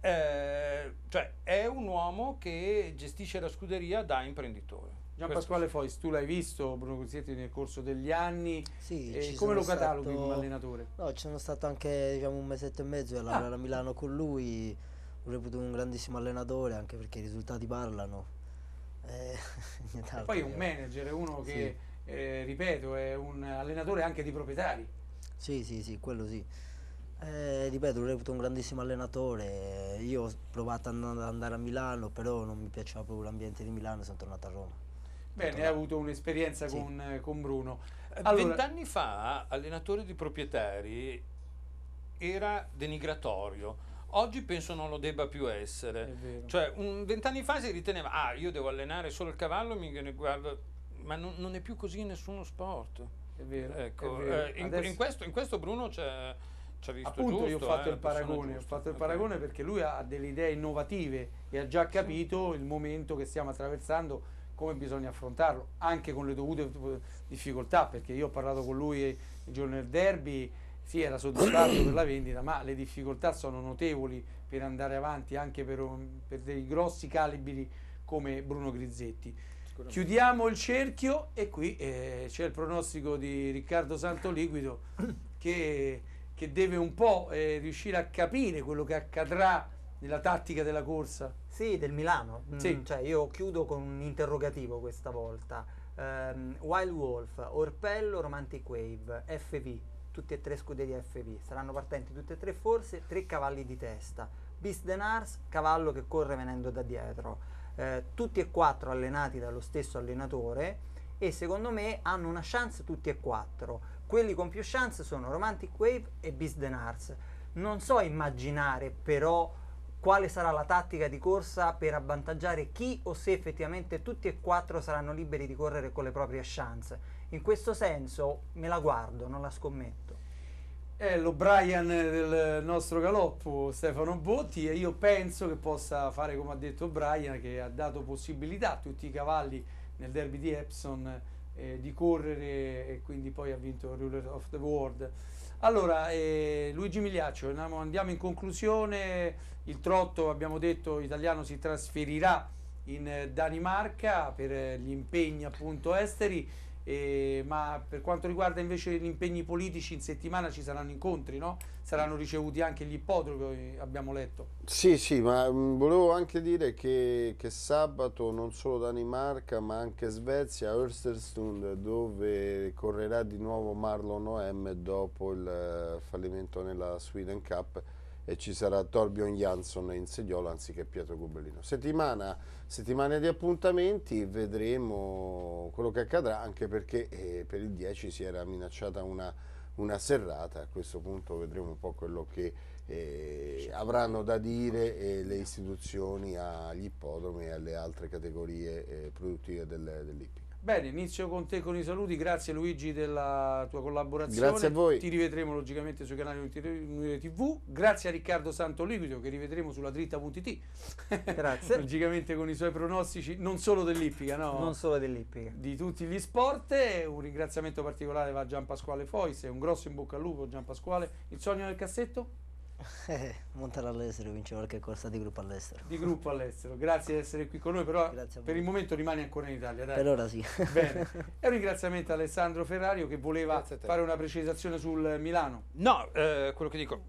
Eh, cioè, è un uomo che gestisce la scuderia da imprenditore. Gian Pasquale Fois, tu l'hai visto Bruno Cosietti nel corso degli anni, sì, eh, come lo cataloghi stato... come allenatore? No, ci sono stato anche diciamo, un mesetto e mezzo a lavorare ah. a Milano con lui, lo reputo un grandissimo allenatore anche perché i risultati parlano. Eh, altro, poi è un manager, è uno sì. che, eh, ripeto, è un allenatore anche di proprietari. Sì, sì, sì, quello sì. Eh, ripeto, lo avuto un grandissimo allenatore. Io ho provato ad andare a Milano, però non mi piaceva proprio l'ambiente di Milano e sono tornato a Roma. Bene, hai avuto un'esperienza sì. con, eh, con, Bruno. Allora, Vent'anni fa allenatore di proprietari era denigratorio. Oggi penso non lo debba più essere. Cioè, vent'anni fa si riteneva, ah, io devo allenare solo il cavallo, mi guardo... ma non, non è più così in nessuno sport. È vero. Ecco, è vero. Eh, in, Adesso... in, questo, in questo Bruno c'è ci ha visto Appunto, giusto, io ho fatto eh, il paragone, ho fatto il okay. paragone perché lui ha delle idee innovative e ha già capito il momento che stiamo attraversando come bisogna affrontarlo, anche con le dovute difficoltà, perché io ho parlato con lui il giorno del derby, sì era soddisfatto per la vendita, ma le difficoltà sono notevoli per andare avanti anche per, per dei grossi calibri come Bruno Grizzetti. Chiudiamo il cerchio e qui eh, c'è il pronostico di Riccardo Santoliquido che, che deve un po' eh, riuscire a capire quello che accadrà della tattica della corsa? Sì, del Milano. Mm, sì. cioè io chiudo con un interrogativo questa volta. Um, Wild Wolf, Orpello, Romantic Wave, FV, tutti e tre scuderie FV. Saranno partenti tutti e tre forse, tre cavalli di testa. Beast Denars, cavallo che corre venendo da dietro. Eh, tutti e quattro allenati dallo stesso allenatore e secondo me hanno una chance tutti e quattro. Quelli con più chance sono Romantic Wave e Beast Denars. Non so immaginare però quale sarà la tattica di corsa per avvantaggiare chi o se effettivamente tutti e quattro saranno liberi di correre con le proprie chance. In questo senso me la guardo, non la scommetto. È lo Brian del nostro galoppo Stefano Botti e io penso che possa fare come ha detto Brian che ha dato possibilità a tutti i cavalli nel derby di Epson eh, di correre e quindi poi ha vinto il Ruler of the World. Allora, eh, Luigi Migliaccio, andiamo in conclusione, il trotto, abbiamo detto, italiano si trasferirà in eh, Danimarca per eh, gli impegni appunto esteri eh, ma per quanto riguarda invece gli impegni politici in settimana ci saranno incontri, no? saranno ricevuti anche gli ippodromi, abbiamo letto. Sì, sì, ma mh, mm, volevo anche dire che, che, sabato non solo Danimarca ma anche Svezia, a dove correrà di nuovo Marlon Oem dopo il eh, fallimento nella Sweden Cup, e ci sarà Torbjörn Jansson in Sediola anziché Pietro Gobellino. Settimana, settimana, di appuntamenti, vedremo quello che accadrà anche perché eh, per il 10 si era minacciata una, una, serrata, a questo punto vedremo un po' quello che eh, avranno da dire eh, le istituzioni agli ippodromi e alle altre categorie eh, produttive del, dell'IPI. Bene, inizio con te con i saluti, grazie Luigi della tua collaborazione. Grazie a voi. Ti rivedremo logicamente sui canali Unire TV, grazie a Riccardo Santoliquido che rivedremo sulla dritta.it. Grazie. logicamente con i suoi pronostici non solo dell'Ippica, no? Non solo dell'Ippica. Di tutti gli sport, un ringraziamento particolare va a Gian Pasquale Fois, un grosso in bocca al lupo Gian Pasquale. Il sogno nel cassetto? montare all'estero, vincere qualche corsa di gruppo all'estero. Di gruppo all'estero, grazie di essere qui con noi, però per il momento rimani ancora in Italia. Dai. Per ora sì. Bene. E un ringraziamento a Alessandro Ferrario che voleva fare una precisazione sul Milano. No, eh, quello che dico,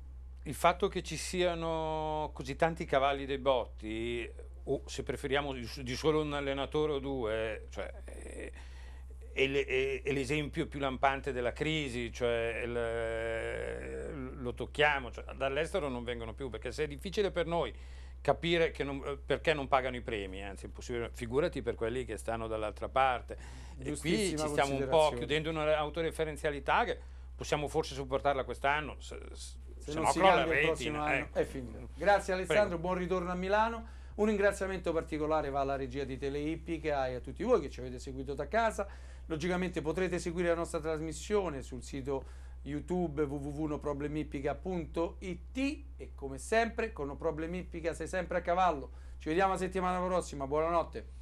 il fatto che ci siano così tanti cavalli dei botti, o se preferiamo di solo un allenatore o due, cioè... Eh, è l'esempio più lampante della crisi, cioè il, lo tocchiamo, cioè, dall'estero non vengono più, perché se è difficile per noi capire non, eh, perché non pagano i premi, anzi figurati per quelli che stanno dall'altra parte. E qui ci stiamo un po' chiudendo un'autoreferenzialità che possiamo forse supportarla quest'anno, se, se, se non no si crolla il rating. Eh, ecco. È finito. Grazie Alessandro, Prego. buon ritorno a Milano. Un ringraziamento particolare va alla regia di Teleippica e a tutti voi che ci avete seguito da casa. Logicamente potrete seguire la nostra trasmissione sul sito YouTube www.noproblemippica.it e come sempre con No Problem Ippica sei sempre a cavallo. Ci vediamo la settimana prossima, buonanotte.